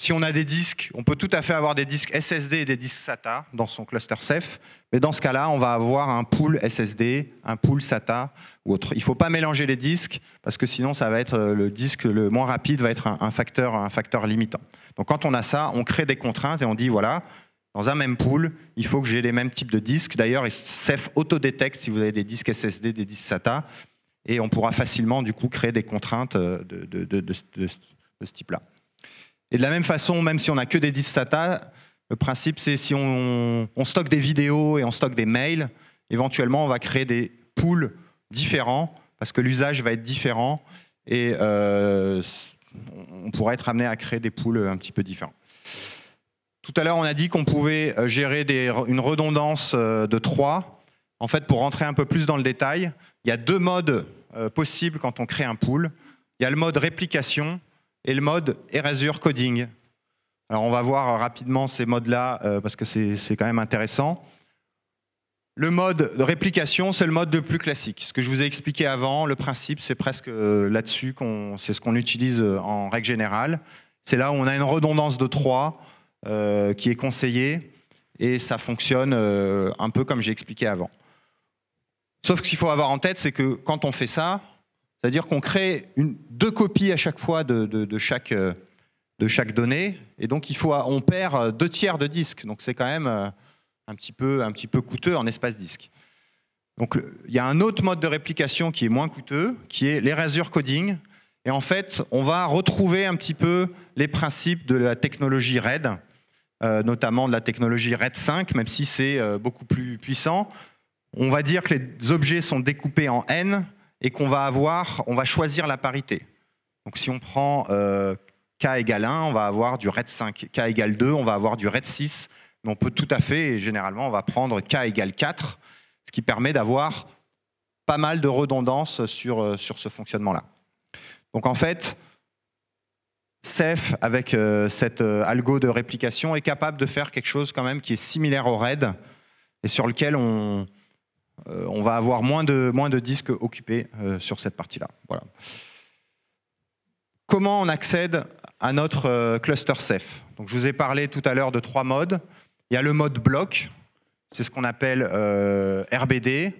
Si on a des disques, on peut tout à fait avoir des disques SSD et des disques SATA dans son cluster Ceph, mais dans ce cas-là, on va avoir un pool SSD, un pool SATA ou autre. Il ne faut pas mélanger les disques parce que sinon, ça va être euh, le disque le moins rapide va être un, facteur, un facteur limitant. Donc quand on a ça, on crée des contraintes et on dit voilà, dans un même pool, il faut que j'ai les mêmes types de disques. D'ailleurs, Ceph autodétecte si vous avez des disques SSD, des disques SATA et on pourra facilement du coup créer des contraintes euh, de, ce type-là. Et de la même façon, même si on n'a que des 10 le principe c'est si on, stocke des vidéos et on stocke des mails, éventuellement on va créer des pools différents parce que l'usage va être différent et euh, on pourrait être amené à créer des pools un petit peu différents. Tout à l'heure, on a dit qu'on pouvait euh, gérer une redondance de 3. En fait, pour rentrer un peu plus dans le détail, il y a deux modes euh, possibles quand on crée un pool. Il y a le mode réplication et le mode Erasure Coding. Alors on va voir rapidement ces modes-là euh, parce que c'est quand même intéressant. Le mode de réplication, c'est le mode le plus classique. Ce que je vous ai expliqué avant, le principe, c'est presque euh, là-dessus, c'est ce qu'on utilise en règle générale. C'est là où on a une redondance de 3 qui est conseillée et ça fonctionne un peu comme j'ai expliqué avant. Sauf que ce qu'il faut avoir en tête, c'est que quand on fait ça, c'est-à-dire qu'on crée une, deux copies à chaque fois de, chaque, euh, de chaque donnée, et donc il faut, on perd euh, deux tiers de disques, donc c'est quand même euh, un petit, peu, un petit peu coûteux en espace disque. Donc il y a un autre mode de réplication qui est moins coûteux, qui est l'erasure coding, et en fait, on va retrouver un petit peu les principes de la technologie RAID, notamment de la technologie RAID 5, même si c'est beaucoup plus puissant on va dire que les objets sont découpés en n et qu'on va avoir, on va choisir la parité. Donc si on prend euh, k égale 1, on va avoir du red 5, k égale 2, on va avoir du red 6, mais on peut tout à fait, et généralement on va prendre k égale 4, ce qui permet d'avoir pas mal de redondance sur, euh, sur ce fonctionnement-là. Donc en fait, Ceph, avec euh, cet algo de réplication, est capable de faire quelque chose quand même qui est similaire au RAID et sur lequel on, euh, on va avoir moins de, moins de disques occupés euh, sur cette partie-là. Comment on accède à notre euh, cluster Ceph Donc, Je vous ai parlé tout à l'heure de trois modes. Il y a le mode bloc, c'est ce qu'on appelle RBD.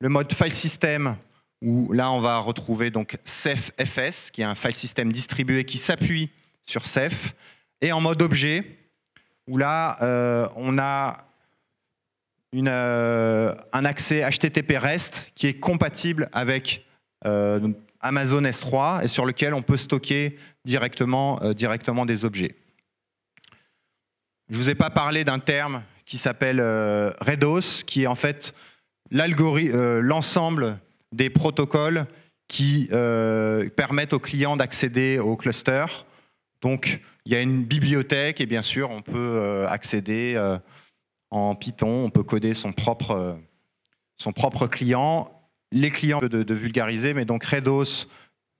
Le mode file system, où là on va retrouver donc FS qui est un file system distribué qui s'appuie sur Ceph. Et en mode objet, où là on a une, euh, un accès HTTP REST qui est compatible avec euh, Amazon S3 et sur lequel on peut stocker directement, euh, directement des objets. Je ne vous ai pas parlé d'un terme qui s'appelle REDOS, qui est en fait l'ensemble des protocoles qui permettent aux clients d'accéder au cluster. Donc, il y a une bibliothèque et bien sûr, on peut accéder en Python, on peut coder son propre, son propre client. Les clients de, vulgariser, mais donc Redos,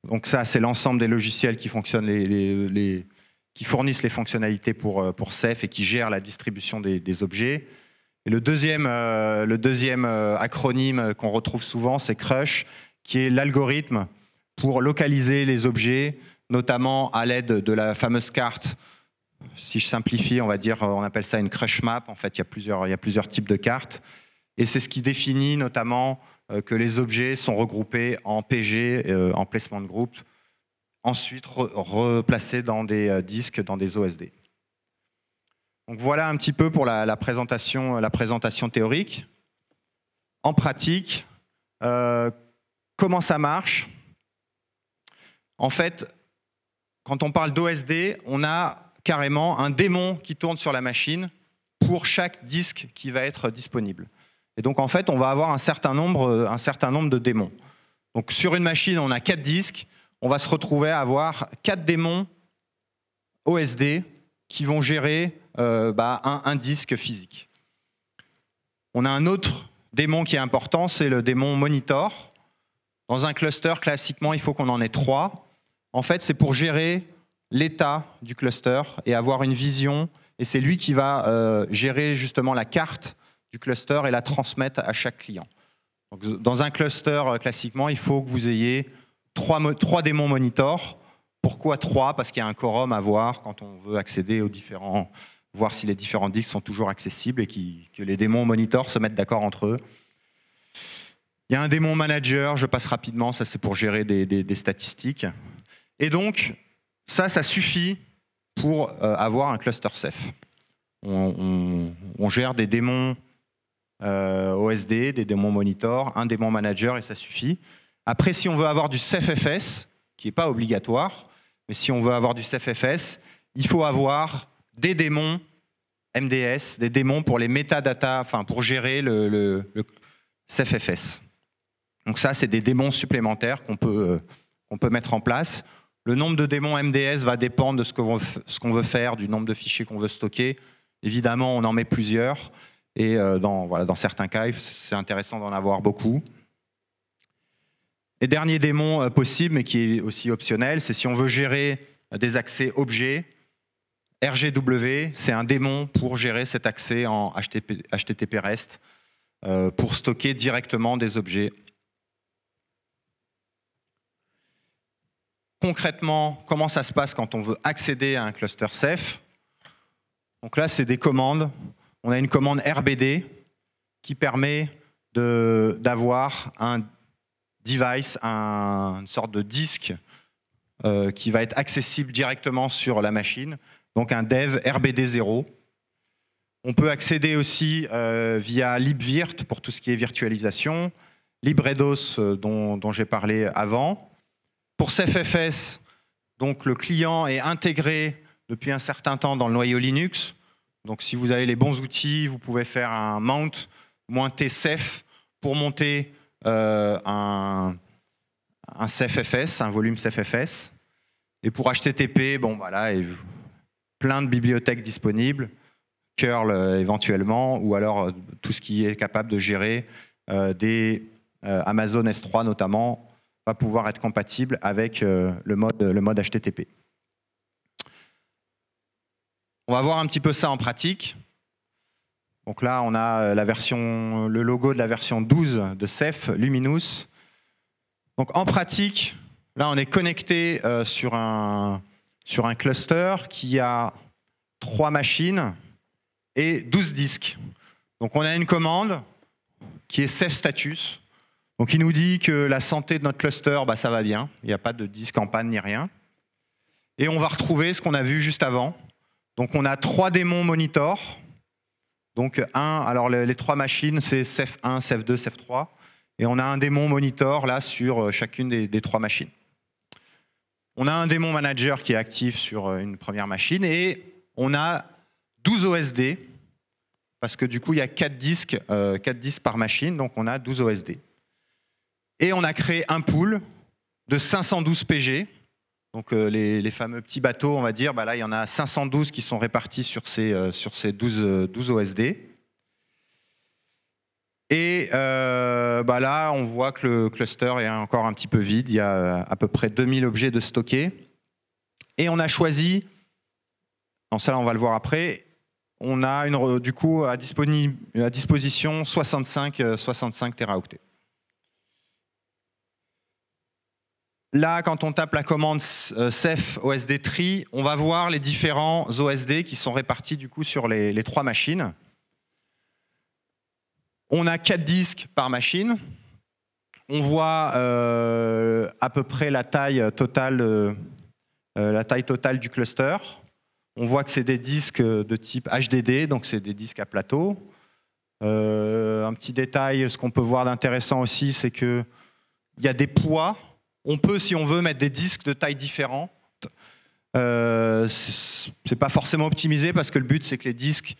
donc ça c'est l'ensemble des logiciels qui fonctionnent les, les, qui fournissent les fonctionnalités pour, euh, pour Ceph et qui gèrent la distribution des, objets. Et le deuxième, euh, le deuxième euh, acronyme qu'on retrouve souvent, c'est Crush, qui est l'algorithme pour localiser les objets, notamment à l'aide de la fameuse carte si je simplifie, on va dire, on appelle ça une crush map. En fait, il y a plusieurs, il y plusieurs types de cartes. Et c'est ce qui définit notamment euh, que les objets sont regroupés en PG, euh, en placement de groupe, ensuite replacés dans des euh, disques, dans des OSD. Donc voilà un petit peu pour la, présentation, la présentation, théorique. En pratique, comment ça marche En fait, quand on parle d'OSD, on a carrément un démon qui tourne sur la machine pour chaque disque qui va être disponible. Et donc en fait, on va avoir un certain nombre, euh, un certain nombre de démons. Donc sur une machine, on a quatre disques, on va se retrouver à avoir quatre démons OSD qui vont gérer euh, bah, un, disque physique. On a un autre démon qui est important, c'est le démon monitor. Dans un cluster, classiquement, il faut qu'on en ait trois. En fait, c'est pour gérer l'état du cluster et avoir une vision. Et c'est lui qui va euh, gérer justement la carte du cluster et la transmettre à chaque client. dans un cluster, euh, classiquement, il faut que vous ayez trois, trois démons monitor. Pourquoi trois Parce qu'il y a un quorum à voir quand on veut accéder aux différents, voir si les différents disques sont toujours accessibles et que les démons monitor se mettent d'accord entre eux. Il y a un démon manager, je passe rapidement, ça c'est pour gérer des statistiques. Et donc, ça, ça suffit pour euh, avoir un cluster Ceph. On, gère des démons euh, OSD, des démons monitor, un démon manager et ça suffit. Après, si on veut avoir du CephFS, qui n'est pas obligatoire, mais si on veut avoir du CephFS, il faut avoir des démons MDS, des démons pour les métadatas, enfin pour gérer le, le, Donc ça, c'est des démons supplémentaires qu'on peut euh, mettre en place. Le nombre de démons MDS va dépendre de ce qu'on veut faire, du nombre de fichiers qu'on veut stocker. Évidemment, on en met plusieurs. Et euh, dans, voilà, dans certains cas, c'est intéressant d'en avoir beaucoup. Et dernier démon euh, possible, mais qui est aussi optionnel, c'est si on veut gérer euh, des accès objets. RGW, c'est un démon pour gérer cet accès en HTTP, HTTP REST, pour stocker directement des objets concrètement comment ça se passe quand on veut accéder à un cluster Ceph. Donc là, c'est des commandes. On a une commande RBD qui permet d'avoir un device, une sorte de disque euh, qui va être accessible directement sur la machine, donc un dev RBD0. On peut accéder aussi euh, via libvirt pour tout ce qui est virtualisation, libredos euh, dont j'ai parlé avant, pour CFFS, donc le client est intégré depuis un certain temps dans le noyau Linux. Donc si vous avez les bons outils, vous pouvez faire un mount, moins TCF, pour monter euh, un, un un volume CFFS. Et pour HTTP, bon voilà, et plein de bibliothèques disponibles, curl euh, éventuellement, ou alors euh, tout ce qui est capable de gérer des Amazon S3 notamment va pouvoir être compatible avec euh, le mode, le mode HTTP. On va voir un petit peu ça en pratique. Donc là, on a euh, la version, le logo de la version 12 de Ceph, Luminous. Donc en pratique, là, on est connecté euh, sur, un, sur un cluster qui a trois machines et 12 disques. Donc on a une commande qui est Ceph status, donc il nous dit que la santé de notre cluster, bah, ça va bien, il n'y a pas de disque en panne ni rien. Et on va retrouver ce qu'on a vu juste avant. Donc on a trois démons monitor. Donc un, alors les, trois machines, c'est CEF1, CEF2, CEF3. Et on a un démon monitor là sur euh, chacune des, trois machines. On a un démon manager qui est actif sur euh, une première machine et on a 12 OSD parce que du coup il y a disques, 4 euh, disques par machine, donc on a 12 OSD. Et on a créé un pool de 512 PG, donc euh, les, fameux petits bateaux, on va dire. Bah là, il y en a 512 qui sont répartis sur ces, euh, sur ces 12, euh, OSD. Et bah là, on voit que le cluster est encore un petit peu vide. Il y a à peu près 2000 objets de stocker. Et on a choisi, dans ça, on va le voir après, on a une, du coup à, à disposition 65, 65 teraoctets. Là, quand on tape la commande euh, Ceph OSD Tree, on va voir les différents OSD qui sont répartis du coup sur les, trois machines. On a quatre disques par machine. On voit euh, à peu près la taille totale, euh, la taille totale du cluster. On voit que c'est des disques de type HDD, donc c'est des disques à plateau. un petit détail, ce qu'on peut voir d'intéressant aussi, c'est qu'il y a des poids on peut, si on veut, mettre des disques de taille différente. Euh, Ce n'est pas forcément optimisé parce que le but, c'est que les disques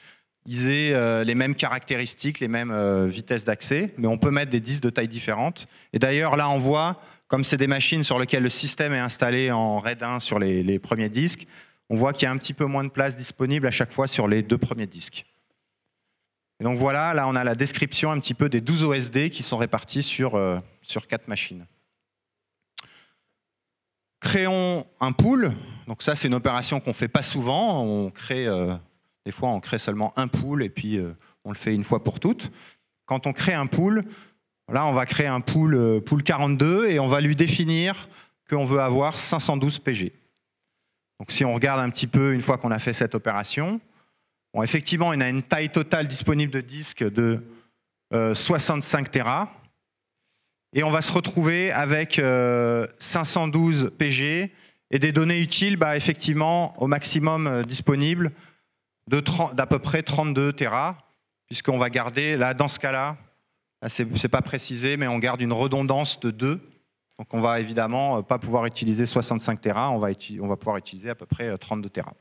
aient euh, les mêmes caractéristiques, les mêmes euh, vitesses d'accès, mais on peut mettre des disques de taille différentes. Et d'ailleurs, là, on voit, comme c'est des machines sur lesquelles le système est installé en RAID 1 sur les, premiers disques, on voit qu'il y a un petit peu moins de place disponible à chaque fois sur les deux premiers disques. Et donc voilà, là on a la description un petit peu des 12 OSD qui sont répartis sur, quatre sur quatre machines. Créons un pool. Donc ça, c'est une opération qu'on ne fait pas souvent. On crée, euh, des fois, on crée seulement un pool et puis euh, on le fait une fois pour toutes. Quand on crée un pool, là, on va créer un pool, euh, pool 42 et on va lui définir qu'on veut avoir 512 PG. Donc si on regarde un petit peu, une fois qu'on a fait cette opération, bon, effectivement, on a une taille totale disponible de disque de 65 Tera et on va se retrouver avec 512 euh, PG et des données utiles, bah, effectivement, au maximum disponible euh, disponibles d'à peu près 32 Tera, puisqu'on va garder, là, dans ce cas-là, ce n'est pas précisé, mais on garde une redondance de 2. Donc on va évidemment euh, pas pouvoir utiliser 65 Tera, on va, on va pouvoir utiliser à peu près 32 Tera.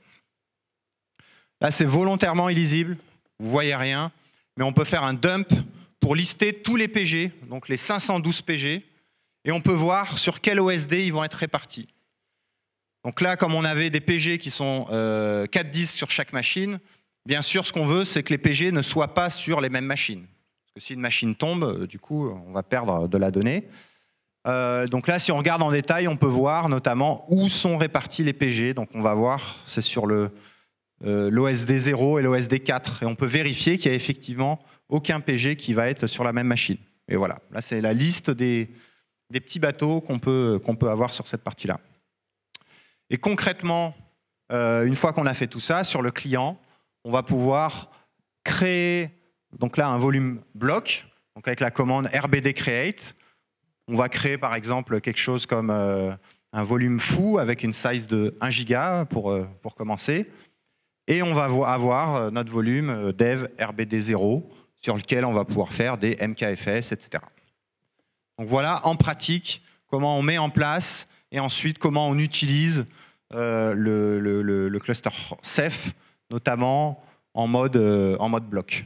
Là, c'est volontairement illisible, vous voyez rien, mais on peut faire un dump pour lister tous les PG, donc les 512 PG, et on peut voir sur quel OSD ils vont être répartis. Donc là, comme on avait des PG qui sont euh, 4 disques sur chaque machine, bien sûr, ce qu'on veut, c'est que les PG ne soient pas sur les mêmes machines. Parce que si une machine tombe, euh, du coup, on va perdre de la donnée. Euh, donc là, si on regarde en détail, on peut voir notamment où sont répartis les PG. Donc on va voir, c'est sur le, euh, l'OSD 0 et l'OSD 4. Et on peut vérifier qu'il n'y a effectivement aucun PG qui va être sur la même machine. Et voilà, là c'est la liste des, petits bateaux qu'on peut, avoir sur cette partie-là. Et concrètement, euh, une fois qu'on a fait tout ça, sur le client, on va pouvoir créer donc là un volume bloc, donc avec la commande RBD create. On va créer par exemple quelque chose comme euh, un volume fou avec une size de 1 giga pour commencer. Et on va avoir euh, notre volume euh, dev RBD0 sur lequel on va pouvoir faire des MKFS, etc. Donc voilà en pratique comment on met en place et ensuite comment on utilise euh, le, cluster Ceph, notamment en mode, en mode bloc.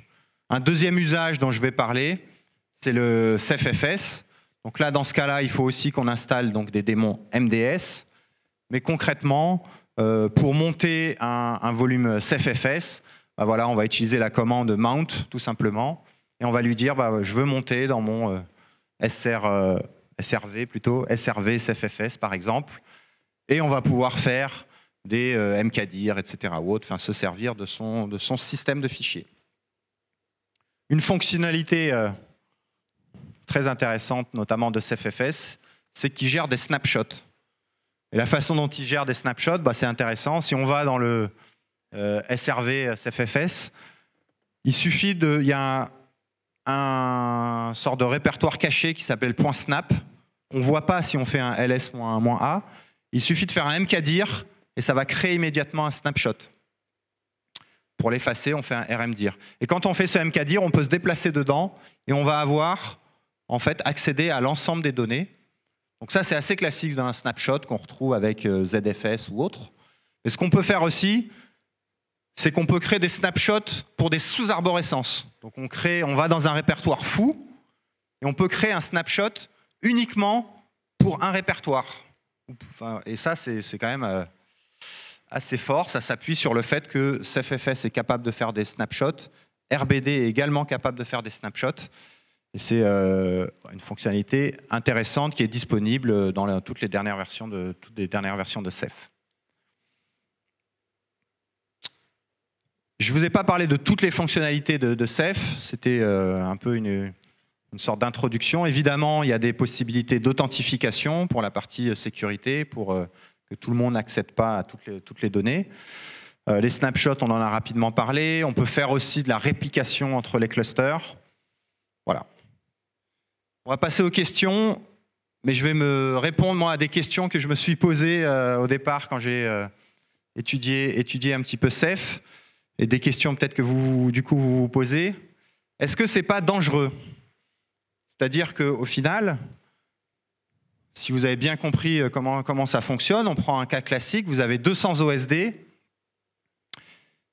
Un deuxième usage dont je vais parler, c'est le CephFS. Donc là, dans ce cas-là, il faut aussi qu'on installe donc, des démons MDS. Mais concrètement, euh, pour monter un, volume CFFS, bah voilà, on va utiliser la commande mount tout simplement, et on va lui dire bah, je veux monter dans mon euh, SRV euh, plutôt, SRV CFFS par exemple, et on va pouvoir faire des MKDIR, etc. ou autre, enfin se servir de son, de son système de fichiers. Une fonctionnalité très intéressante, notamment de CFFS, c'est qu'il gère des snapshots. Et la façon dont ils gèrent des snapshots, bah, c'est intéressant. Si on va dans le euh, SRV SFFS, il suffit de. Il y a un, sort de répertoire caché qui s'appelle .snap. On ne voit pas si on fait un ls-a. Il suffit de faire un mkdir et ça va créer immédiatement un snapshot. Pour l'effacer, on fait un rmdir. Et quand on fait ce mkdir, on peut se déplacer dedans et on va avoir, en fait, accédé à l'ensemble des données donc ça, c'est assez classique dans un snapshot qu'on retrouve avec euh, ZFS ou autre. Et ce qu'on peut faire aussi, c'est qu'on peut créer des snapshots pour des sous-arborescences. Donc on, crée, on va dans un répertoire fou, et on peut créer un snapshot uniquement pour un répertoire. Et ça, c'est quand même euh, assez fort. Ça s'appuie sur le fait que CFFS est capable de faire des snapshots, RBD est également capable de faire des snapshots. C'est euh, une fonctionnalité intéressante qui est disponible dans toutes, les dernières versions de, toutes les dernières versions de Ceph. Je ne vous ai pas parlé de toutes les fonctionnalités de, Ceph, c'était euh, un peu une, sorte d'introduction. Évidemment, il y a des possibilités d'authentification pour la partie euh, sécurité, pour que tout le monde n'accède pas à toutes toutes les données. les snapshots, on en a rapidement parlé. On peut faire aussi de la réplication entre les clusters. Voilà. On va passer aux questions, mais je vais me répondre à des questions que je me suis posées euh, au départ quand j'ai euh, étudié, étudié un petit peu CEF, et des questions peut-être que vous, du coup, vous posez. Est-ce que ce n'est pas dangereux C'est-à-dire qu'au final, si vous avez bien compris euh, comment, comment ça fonctionne, on prend un cas classique, vous avez 200 OSD,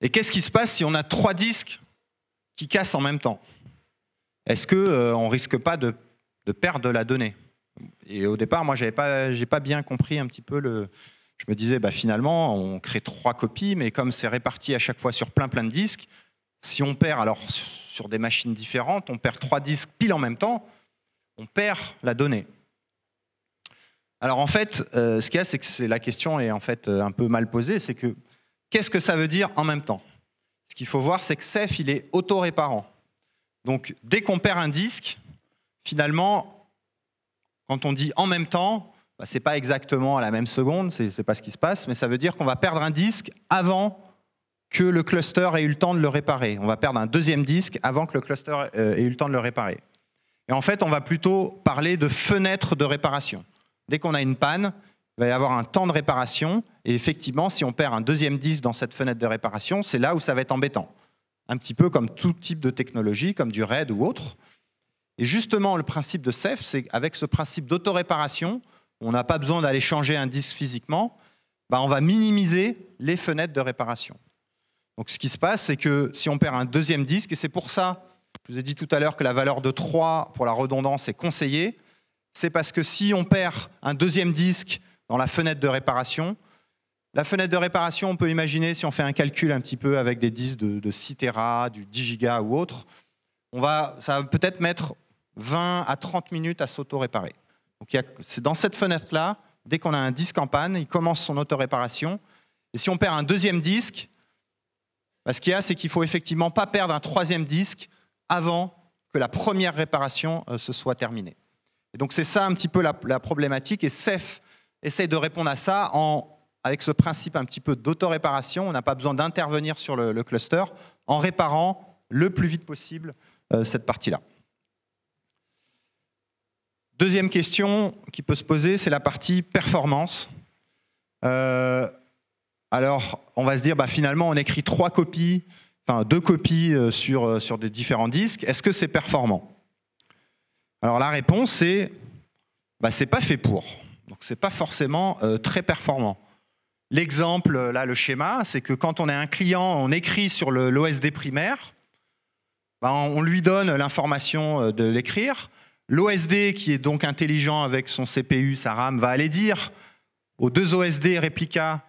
et qu'est-ce qui se passe si on a trois disques qui cassent en même temps Est-ce qu'on on ne risque pas de de perdre de la donnée. Et au départ, moi, j'avais pas, j'ai pas bien compris un petit peu le. Je me disais, bah, finalement, on crée trois copies, mais comme c'est réparti à chaque fois sur plein plein de disques, si on perd, alors sur des machines différentes, on perd trois disques pile en même temps, on perd la donnée. Alors en fait, euh, ce qu'il y a, c'est que la question est en fait euh, un peu mal posée, c'est que qu'est-ce que ça veut dire en même temps Ce qu'il faut voir, c'est que Ceph, il est auto réparant Donc dès qu'on perd un disque, finalement, quand on dit en même temps, bah, c'est ce n'est pas exactement à la même seconde, ce n'est pas ce qui se passe, mais ça veut dire qu'on va perdre un disque avant que le cluster ait eu le temps de le réparer. On va perdre un deuxième disque avant que le cluster euh, ait eu le temps de le réparer. Et en fait, on va plutôt parler de fenêtre de réparation. Dès qu'on a une panne, il va y avoir un temps de réparation. Et effectivement, si on perd un deuxième disque dans cette fenêtre de réparation, c'est là où ça va être embêtant. Un petit peu comme tout type de technologie, comme du RAID ou autre. Et justement, le principe de CEF, c'est avec ce principe d'autoréparation, on n'a pas besoin d'aller changer un disque physiquement, bah on va minimiser les fenêtres de réparation. Donc ce qui se passe, c'est que si on perd un deuxième disque, et c'est pour ça, je vous ai dit tout à l'heure que la valeur de 3 pour la redondance est conseillée, c'est parce que si on perd un deuxième disque dans la fenêtre de réparation, la fenêtre de réparation, on peut imaginer, si on fait un calcul un petit peu avec des disques de, 6 Tera, du 10 Giga ou autre, on va, ça va peut-être mettre 20 à 30 minutes à s'auto-réparer. c'est dans cette fenêtre-là, dès qu'on a un disque en panne, il commence son auto-réparation. Et si on perd un deuxième disque, bah, ce qu'il y a, c'est qu'il ne faut effectivement pas perdre un troisième disque avant que la première réparation euh, se soit terminée. Et donc c'est ça un petit peu la, problématique. Et CEF essaye de répondre à ça en, avec ce principe un petit peu d'auto-réparation. On n'a pas besoin d'intervenir sur le, cluster en réparant le plus vite possible euh, cette partie-là. Deuxième question qui peut se poser, c'est la partie performance. Euh, alors, on va se dire, bah, finalement, on écrit trois copies, enfin deux copies euh, sur, euh, sur des différents disques. Est-ce que c'est performant Alors la réponse, c'est, bah, c'est pas fait pour. Donc c'est pas forcément très performant. L'exemple, là, le schéma, c'est que quand on est un client, on écrit sur l'OSD primaire, bah, on lui donne l'information de l'écrire. L'OSD, qui est donc intelligent avec son CPU, sa RAM, va aller dire aux deux OSD réplica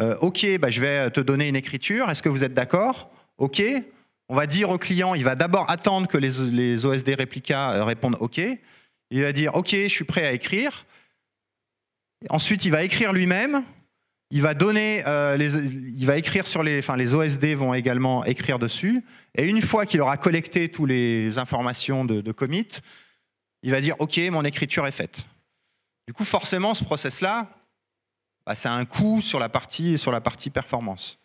euh, OK, bah, je vais te donner une écriture, est-ce que vous êtes d'accord OK. On va dire au client, il va d'abord attendre que les, OSD réplica euh, répondent OK. Il va dire OK, je suis prêt à écrire. Ensuite, il va écrire lui-même. Il va donner, euh, les, il va écrire sur les, enfin les OSD vont également écrire dessus. Et une fois qu'il aura collecté toutes les informations de, de commit, il va dire OK, mon écriture est faite. Du coup, forcément, ce process-là, bah, ça a un coût sur la partie, sur la partie performance.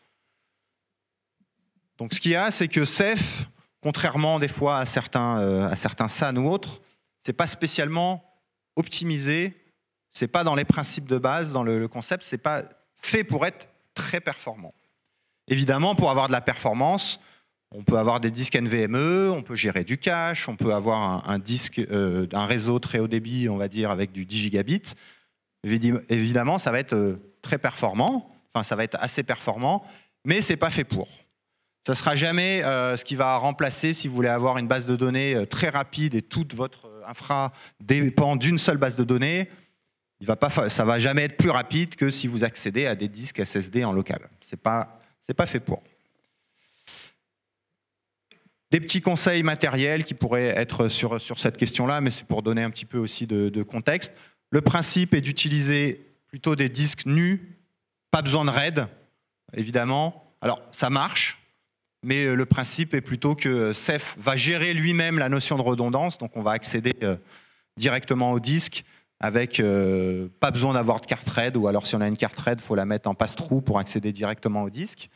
Donc, ce qu'il y a, c'est que CEF, contrairement des fois à certains, euh, à certains SAN ou autres, c'est pas spécialement optimisé, c'est pas dans les principes de base, dans le, le concept, c'est pas fait pour être très performant. Évidemment, pour avoir de la performance, on peut avoir des disques NVMe, on peut gérer du cache, on peut avoir un, disque, euh, réseau très haut débit, on va dire, avec du 10 gigabits. Évidemment, ça va être euh, très performant, enfin, ça va être assez performant, mais c'est pas fait pour. Ça sera jamais euh, ce qui va remplacer, si vous voulez avoir une base de données très rapide et toute votre infra dépend d'une seule base de données, il va pas, ça va jamais être plus rapide que si vous accédez à des disques SSD en local. C'est pas, c'est pas fait pour des petits conseils matériels qui pourraient être sur, sur cette question-là, mais c'est pour donner un petit peu aussi de, contexte. Le principe est d'utiliser plutôt des disques nus, pas besoin de RAID, évidemment. Alors, ça marche, mais le principe est plutôt que Ceph va gérer lui-même la notion de redondance, donc on va accéder euh, directement au disque avec euh, pas besoin d'avoir de carte RAID, ou alors si on a une carte RAID, il faut la mettre en passe-trou pour accéder directement au disque.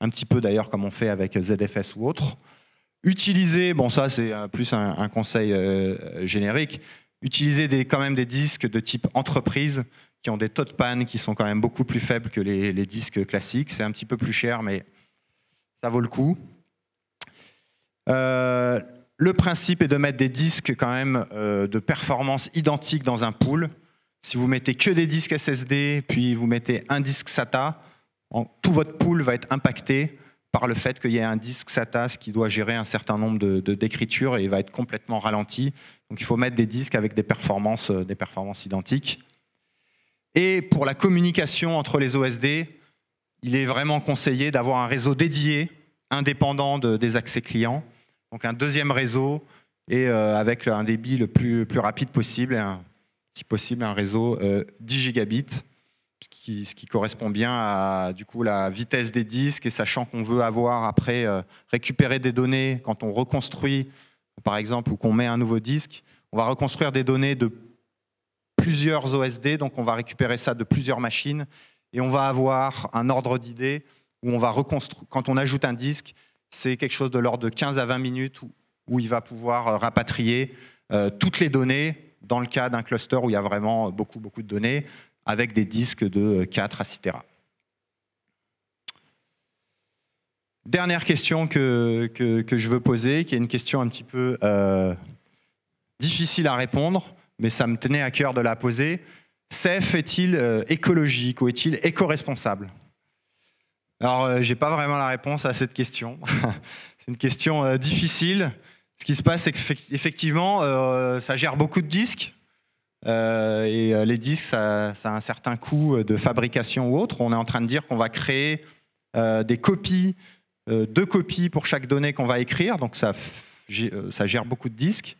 Un petit peu d'ailleurs comme on fait avec ZFS ou autre. Utiliser, bon ça c'est plus un, conseil euh, générique, utiliser quand même des disques de type entreprise qui ont des taux de panne qui sont quand même beaucoup plus faibles que les, disques classiques. C'est un petit peu plus cher, mais ça vaut le coup. Euh, le principe est de mettre des disques quand même euh, de performance identique dans un pool. Si vous mettez que des disques SSD, puis vous mettez un disque SATA, tout votre pool va être impacté par le fait qu'il y a un disque SATA qui doit gérer un certain nombre d'écritures de, il et va être complètement ralenti. Donc il faut mettre des disques avec des performances, euh, des performances identiques. Et pour la communication entre les OSD, il est vraiment conseillé d'avoir un réseau dédié, indépendant des accès clients, donc un deuxième réseau, et euh, avec un débit le plus, rapide possible, et si possible un réseau 10 euh, gigabits ce qui correspond bien à du coup la vitesse des disques et sachant qu'on veut avoir après euh, récupérer des données quand on reconstruit par exemple ou qu'on met un nouveau disque, on va reconstruire des données de plusieurs OSD, donc on va récupérer ça de plusieurs machines et on va avoir un ordre d'idées où on va reconstruire quand on ajoute un disque, c'est quelque chose de l'ordre de 15 à 20 minutes où, où il va pouvoir euh, rapatrier euh, toutes les données dans le cas d'un cluster où il y a vraiment beaucoup, beaucoup de données, avec des disques de 4 euh, à Dernière question que, je veux poser, qui est une question un petit peu euh, difficile à répondre, mais ça me tenait à cœur de la poser. CEF est-il euh, écologique ou est-il éco-responsable Alors, je j'ai pas vraiment la réponse à cette question. c'est une question difficile. Ce qui se passe, c'est qu'effectivement, ça gère beaucoup de disques. Euh, et euh, les disques, ça, a un certain coût euh, de fabrication ou autre. On est en train de dire qu'on va créer des copies, deux copies pour chaque donnée qu'on va écrire. Donc ça, ça gère beaucoup de disques.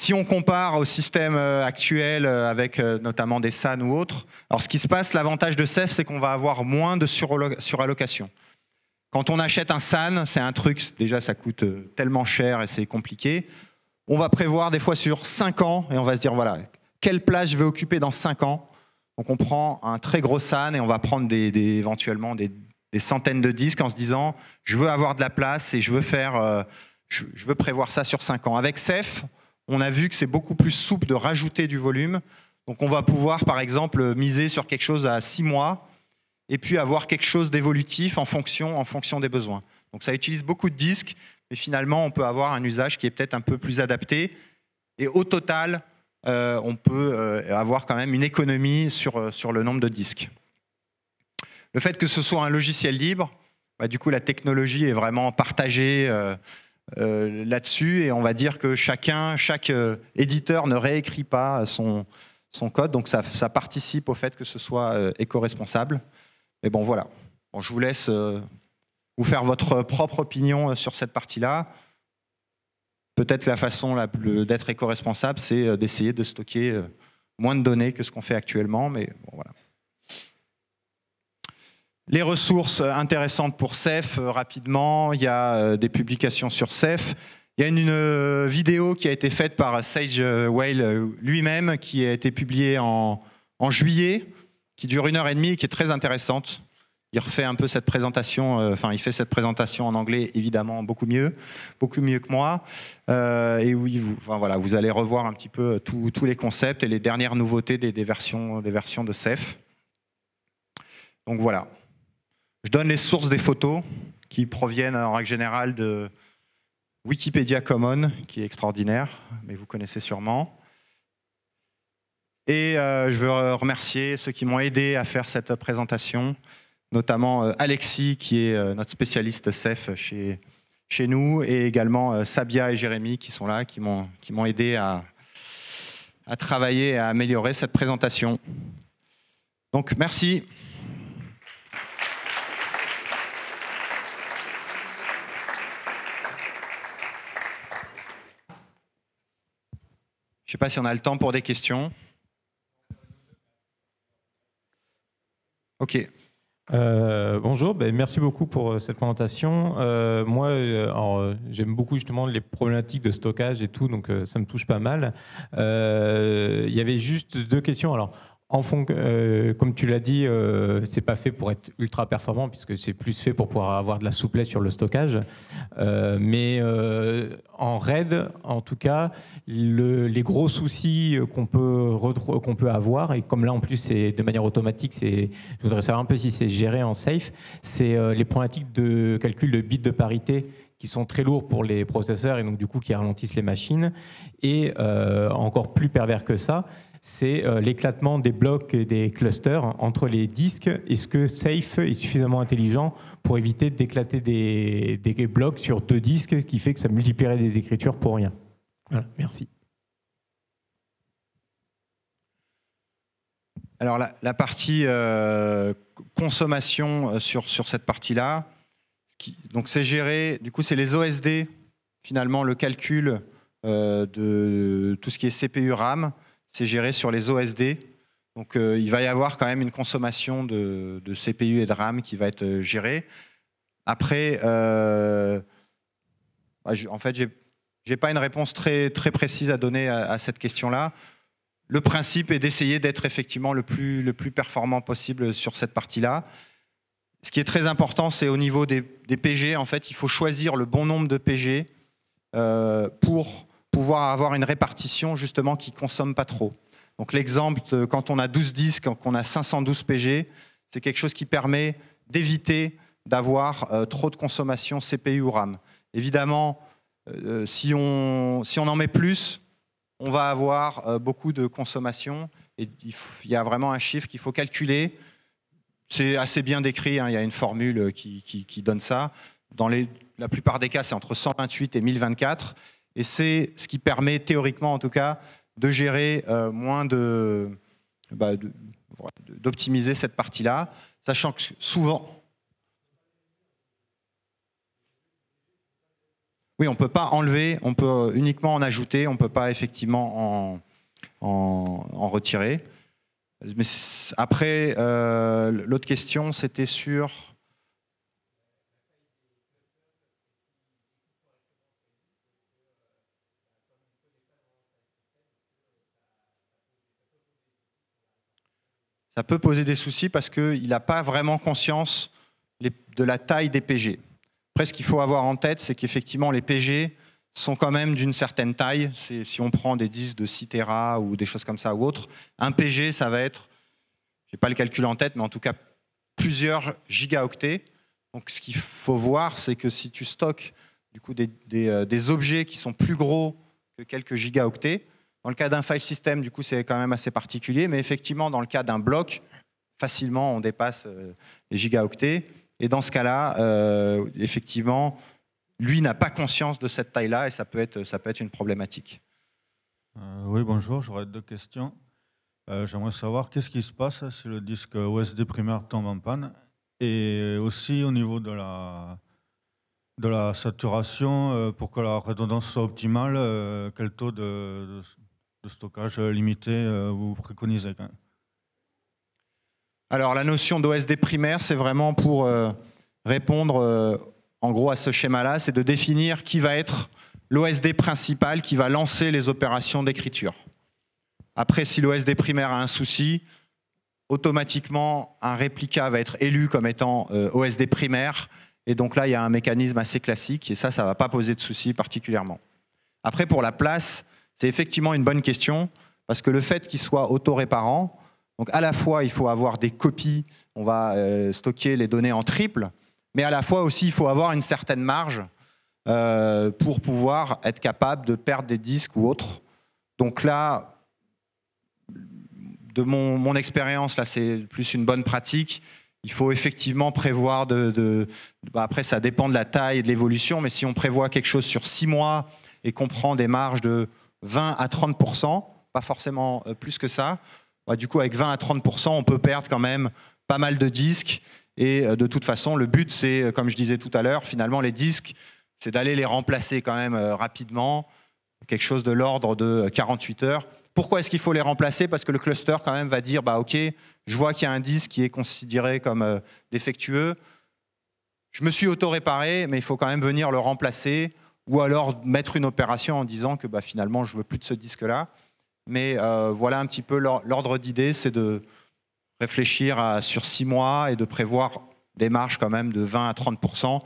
Si on compare au système actuel avec notamment des SAN ou autres, alors ce qui se passe, l'avantage de Ceph, c'est qu'on va avoir moins de surallocation. Quand on achète un SAN, c'est un truc, déjà ça coûte tellement cher et c'est compliqué on va prévoir des fois sur 5 ans et on va se dire voilà, quelle place je vais occuper dans 5 ans Donc on prend un très gros SAN et on va prendre des, éventuellement des, centaines de disques en se disant je veux avoir de la place et je veux faire, euh, je, veux prévoir ça sur 5 ans. Avec CEF, on a vu que c'est beaucoup plus souple de rajouter du volume. Donc on va pouvoir par exemple miser sur quelque chose à 6 mois et puis avoir quelque chose d'évolutif en fonction, en fonction des besoins. Donc ça utilise beaucoup de disques, mais finalement, on peut avoir un usage qui est peut-être un peu plus adapté. Et au total, euh, on peut euh, avoir quand même une économie sur, euh, sur le nombre de disques. Le fait que ce soit un logiciel libre, bah, du coup, la technologie est vraiment partagée là-dessus. Et on va dire que chacun, chaque éditeur ne réécrit pas son, son code. Donc, ça, participe au fait que ce soit éco-responsable. Et bon, voilà. je vous laisse ou faire votre propre opinion euh, sur cette partie-là. Peut-être la façon d'être éco-responsable, c'est euh, d'essayer de stocker euh, moins de données que ce qu'on fait actuellement, mais bon, voilà. Les ressources intéressantes pour CEF, rapidement, il y a des publications sur CEF. Il y a une, vidéo qui a été faite par Sage Whale lui-même, qui a été publiée en, en juillet, qui dure une heure et demie et qui est très intéressante il refait un peu cette présentation, euh, enfin, il fait cette présentation en anglais, évidemment, beaucoup mieux, beaucoup mieux que moi. Euh, et oui, vous, voilà, vous allez revoir un petit peu euh, tous les concepts et les dernières nouveautés des, versions, des versions de CEF. Donc voilà. Je donne les sources des photos qui proviennent en règle générale de Wikipédia Common, qui est extraordinaire, mais vous connaissez sûrement. Et je veux remercier ceux qui m'ont aidé à faire cette présentation notamment euh, Alexis, qui est euh, notre spécialiste CEF chez, chez nous, et également euh, Sabia et Jérémy, qui sont là, qui m'ont aidé à, à travailler et à améliorer cette présentation. Donc, merci. Je ne sais pas si on a le temps pour des questions. OK. Euh, bonjour, ben, merci beaucoup pour euh, cette présentation. Euh, moi, j'aime beaucoup justement les problématiques de stockage et tout, donc ça me touche pas mal. Il y avait juste deux questions. Alors, en fond, euh, comme tu l'as dit, euh, c'est pas fait pour être ultra performant puisque c'est plus fait pour pouvoir avoir de la souplesse sur le stockage. Euh, mais en RAID, en tout cas, les gros soucis qu'on peut qu'on peut avoir et comme là en plus c'est de manière automatique, c'est je voudrais savoir un peu si c'est géré en safe, c'est les problématiques de calcul de bits de parité qui sont très lourds pour les processeurs et donc du coup qui ralentissent les machines. Et encore plus pervers que ça, c'est euh, l'éclatement des blocs et des clusters entre les disques. Est-ce que Safe est suffisamment intelligent pour éviter d'éclater des, blocs sur deux disques, qui fait que ça multiplierait des écritures pour rien Voilà, merci. Alors la, partie euh, consommation euh, sur, cette partie-là, donc c'est géré, du coup c'est les OSD, finalement le calcul de tout ce qui est CPU RAM c'est géré sur les OSD. Donc euh, il va y avoir quand même une consommation de, CPU et de RAM qui va être euh, gérée. Après, euh, bah, en fait, j'ai n'ai pas une réponse très, très précise à donner à, cette question-là. Le principe est d'essayer d'être effectivement le plus, le plus performant possible sur cette partie-là. Ce qui est très important, c'est au niveau des, PG, en fait, il faut choisir le bon nombre de PG pour pouvoir avoir une répartition justement qui consomme pas trop. Donc l'exemple, quand on a 12 disques, quand on a 512 PG, c'est quelque chose qui permet d'éviter d'avoir euh, trop de consommation CPU ou RAM. Évidemment, euh, si, on, si on en met plus, on va avoir euh, beaucoup de consommation. Et il, y a vraiment un chiffre qu'il faut calculer. C'est assez bien décrit, hein. il y a une formule qui, qui, donne ça. Dans la plupart des cas, c'est entre 128 et 1024. Et c'est ce qui permet, théoriquement en tout cas, de gérer euh, moins bah, de. d'optimiser cette partie-là, sachant que souvent. Oui, on ne peut pas enlever, on peut euh, uniquement en ajouter, on ne peut pas effectivement en, retirer. Mais après, euh, l'autre question, c'était sur ça peut poser des soucis parce qu'il n'a pas vraiment conscience de la taille des PG. Après, ce qu'il faut avoir en tête, c'est qu'effectivement, les PG sont quand même d'une certaine taille. Si on prend des disques de 6 Tera ou des choses comme ça ou autre, un PG, ça va être, je n'ai pas le calcul en tête, mais en tout cas plusieurs gigaoctets. Donc ce qu'il faut voir, c'est que si tu stockes du coup, des euh, objets qui sont plus gros que quelques gigaoctets, dans le cas d'un file system, du coup, c'est quand même assez particulier, mais effectivement, dans le cas d'un bloc, facilement, on dépasse euh, les gigaoctets. Et dans ce cas-là, euh, effectivement, lui n'a pas conscience de cette taille-là et ça peut être, ça peut être une problématique. Euh, oui, bonjour, j'aurais deux questions. J'aimerais savoir qu'est-ce qui se passe si le disque OSD primaire tombe en panne et aussi au niveau de la, de la saturation, pour que la redondance soit optimale, quel taux de stockage euh, limité, euh, vous préconisez Alors, la notion d'OSD primaire, c'est vraiment pour euh, répondre en gros à ce schéma-là, c'est de définir qui va être l'OSD principal qui va lancer les opérations d'écriture. Après, si l'OSD primaire a un souci, automatiquement, un réplica va être élu comme étant OSD primaire. Et donc là, il y a un mécanisme assez classique et ça, ça ne va pas poser de souci particulièrement. Après, pour la place, c'est effectivement une bonne question, parce que le fait qu'il soit autoréparant, donc à la fois il faut avoir des copies, on va euh, stocker les données en triple, mais à la fois aussi il faut avoir une certaine marge euh, pour pouvoir être capable de perdre des disques ou autres. Donc là, de mon, mon expérience, là c'est plus une bonne pratique. Il faut effectivement prévoir de, bah, après ça dépend de la taille et de l'évolution, mais si on prévoit quelque chose sur six mois et qu'on prend des marges de 20 à 30%, pas forcément euh, plus que ça. Bah, du coup, avec 20 à 30%, on peut perdre quand même pas mal de disques. Et euh, de toute façon, le but, c'est, euh, comme je disais tout à l'heure, finalement, les disques, c'est d'aller les remplacer quand même rapidement, quelque chose de l'ordre de 48 heures. Pourquoi est-ce qu'il faut les remplacer Parce que le cluster quand même va dire, bah ok, je vois qu'il y a un disque qui est considéré comme défectueux, je me suis auto-réparé, mais il faut quand même venir le remplacer ou alors mettre une opération en disant que bah, finalement, je veux plus de ce disque-là. Mais euh, voilà un petit peu l'ordre d'idée, c'est de réfléchir sur six mois et de prévoir des marges quand même de 20 à 30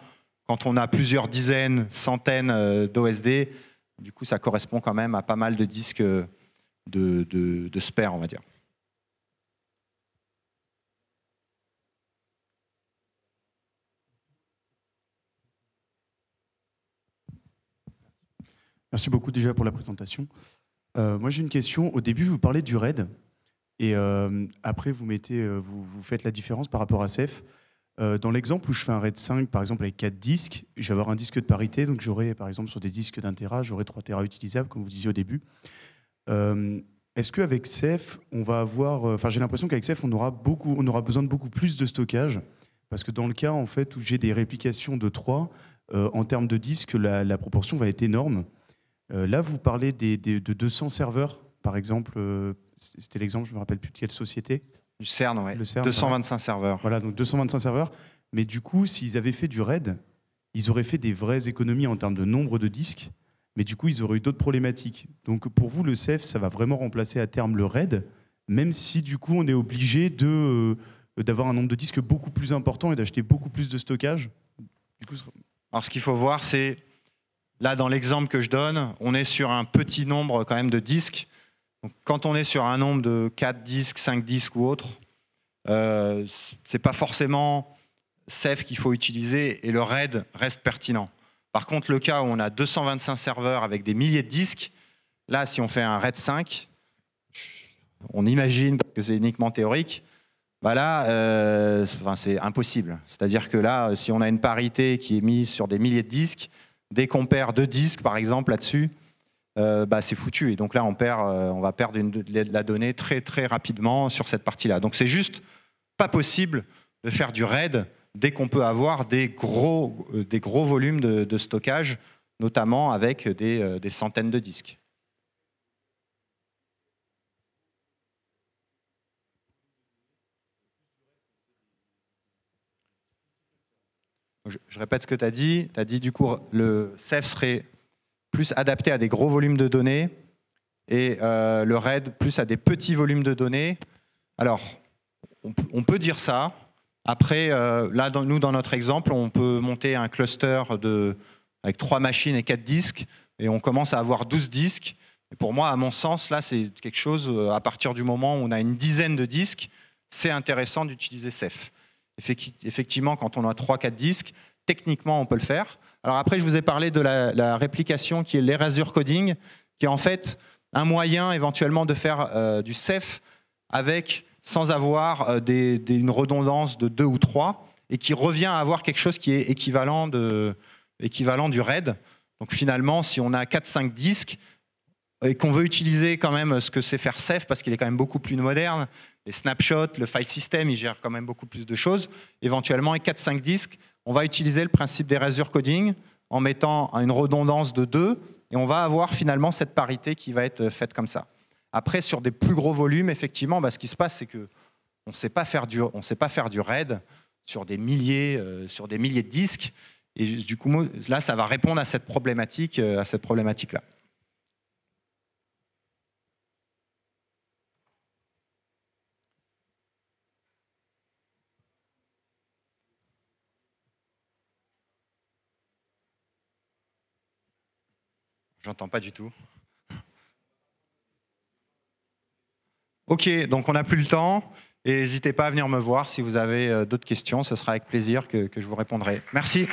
Quand on a plusieurs dizaines, centaines euh, d'OSD, du coup, ça correspond quand même à pas mal de disques euh, de, de, de spare, on va dire. Merci beaucoup déjà pour la présentation. Euh, moi, j'ai une question. Au début, vous parlez du RAID, et euh, après, vous, mettez, euh, vous, vous, faites la différence par rapport à CEF. dans l'exemple où je fais un RAID 5, par exemple, avec 4 disques, je vais avoir un disque de parité, donc j'aurai, par exemple, sur des disques d'un Tera, j'aurai 3 Tera utilisables, comme vous disiez au début. Est-ce qu'avec CEF, on va avoir... Enfin, j'ai l'impression qu'avec CEF, on aura, beaucoup, on aura besoin de beaucoup plus de stockage, parce que dans le cas, en fait, où j'ai des réplications de 3, en termes de disques, la proportion va être énorme. Euh, là, vous parlez de 200 serveurs, par exemple. Euh, c'était l'exemple, je ne me rappelle plus de quelle société. Du CERN, oui. 225 serveurs. Voilà, donc 225 serveurs. Mais du coup, s'ils avaient fait du RAID, ils auraient fait des vraies économies en termes de nombre de disques. Mais du coup, ils auraient eu d'autres problématiques. Donc pour vous, le CEF, ça va vraiment remplacer à terme le RAID, même si du coup, on est obligé euh, d'avoir un nombre de disques beaucoup plus important et d'acheter beaucoup plus de stockage. Du coup, Alors ce qu'il faut voir, c'est Là, dans l'exemple que je donne, on est sur un petit nombre quand même de disques. quand on est sur un nombre de 4 disques, 5 disques ou autre, euh, ce n'est pas forcément Ceph qu'il faut utiliser et le RAID reste pertinent. Par contre, le cas où on a 225 serveurs avec des milliers de disques, là, si on fait un RAID 5, on imagine, que c'est uniquement théorique, bah là, euh, c'est impossible. C'est-à-dire que là, si on a une parité qui est mise sur des milliers de disques, dès qu'on perd deux disques, par exemple, là-dessus, euh, bah, c'est foutu. Et donc là, on, perd, euh, on va perdre la donnée très, très rapidement sur cette partie-là. Donc c'est juste pas possible de faire du RAID dès qu'on peut avoir des gros, euh, des gros volumes de, stockage, notamment avec des centaines de disques. je, répète ce que tu as dit. Tu as dit, du coup, le Ceph serait plus adapté à des gros volumes de données et euh, le RAID plus à des petits volumes de données. Alors, on, peut dire ça. Après, euh, là, nous, dans notre exemple, on peut monter un cluster de, avec trois machines et quatre disques, et on commence à avoir 12 disques. pour moi, à mon sens, là, c'est quelque chose, euh, à partir du moment où on a une dizaine de disques, c'est intéressant d'utiliser Ceph. Effectivement, quand on a 3-4 disques, techniquement, on peut le faire. Alors après, je vous ai parlé de la, réplication qui est l'erasure coding, qui est en fait un moyen éventuellement de faire euh, du Ceph avec, sans avoir euh, une redondance de 2 ou 3, et qui revient à avoir quelque chose qui est équivalent, de, équivalent du RAID. Donc finalement, si on a 4-5 disques, et qu'on veut utiliser quand même ce que c'est faire Ceph, parce qu'il est quand même beaucoup plus moderne, les snapshots, le file system, il gère quand même beaucoup plus de choses. Éventuellement, et 4-5 disques, on va utiliser le principe des Razor Coding en mettant une redondance de 2 et on va avoir finalement cette parité qui va être faite comme ça. Après, sur des plus gros volumes, effectivement, bah, ce qui se passe, c'est qu'on ne sait pas faire du, RAID sur des milliers, euh, sur des milliers de disques. Et du coup, là, ça va répondre à cette problématique, euh, à cette problématique-là. J'entends pas du tout. Ok, donc on n'a plus le temps. Et n'hésitez pas à venir me voir si vous avez euh, d'autres questions. Ce sera avec plaisir que, que je vous répondrai. Merci.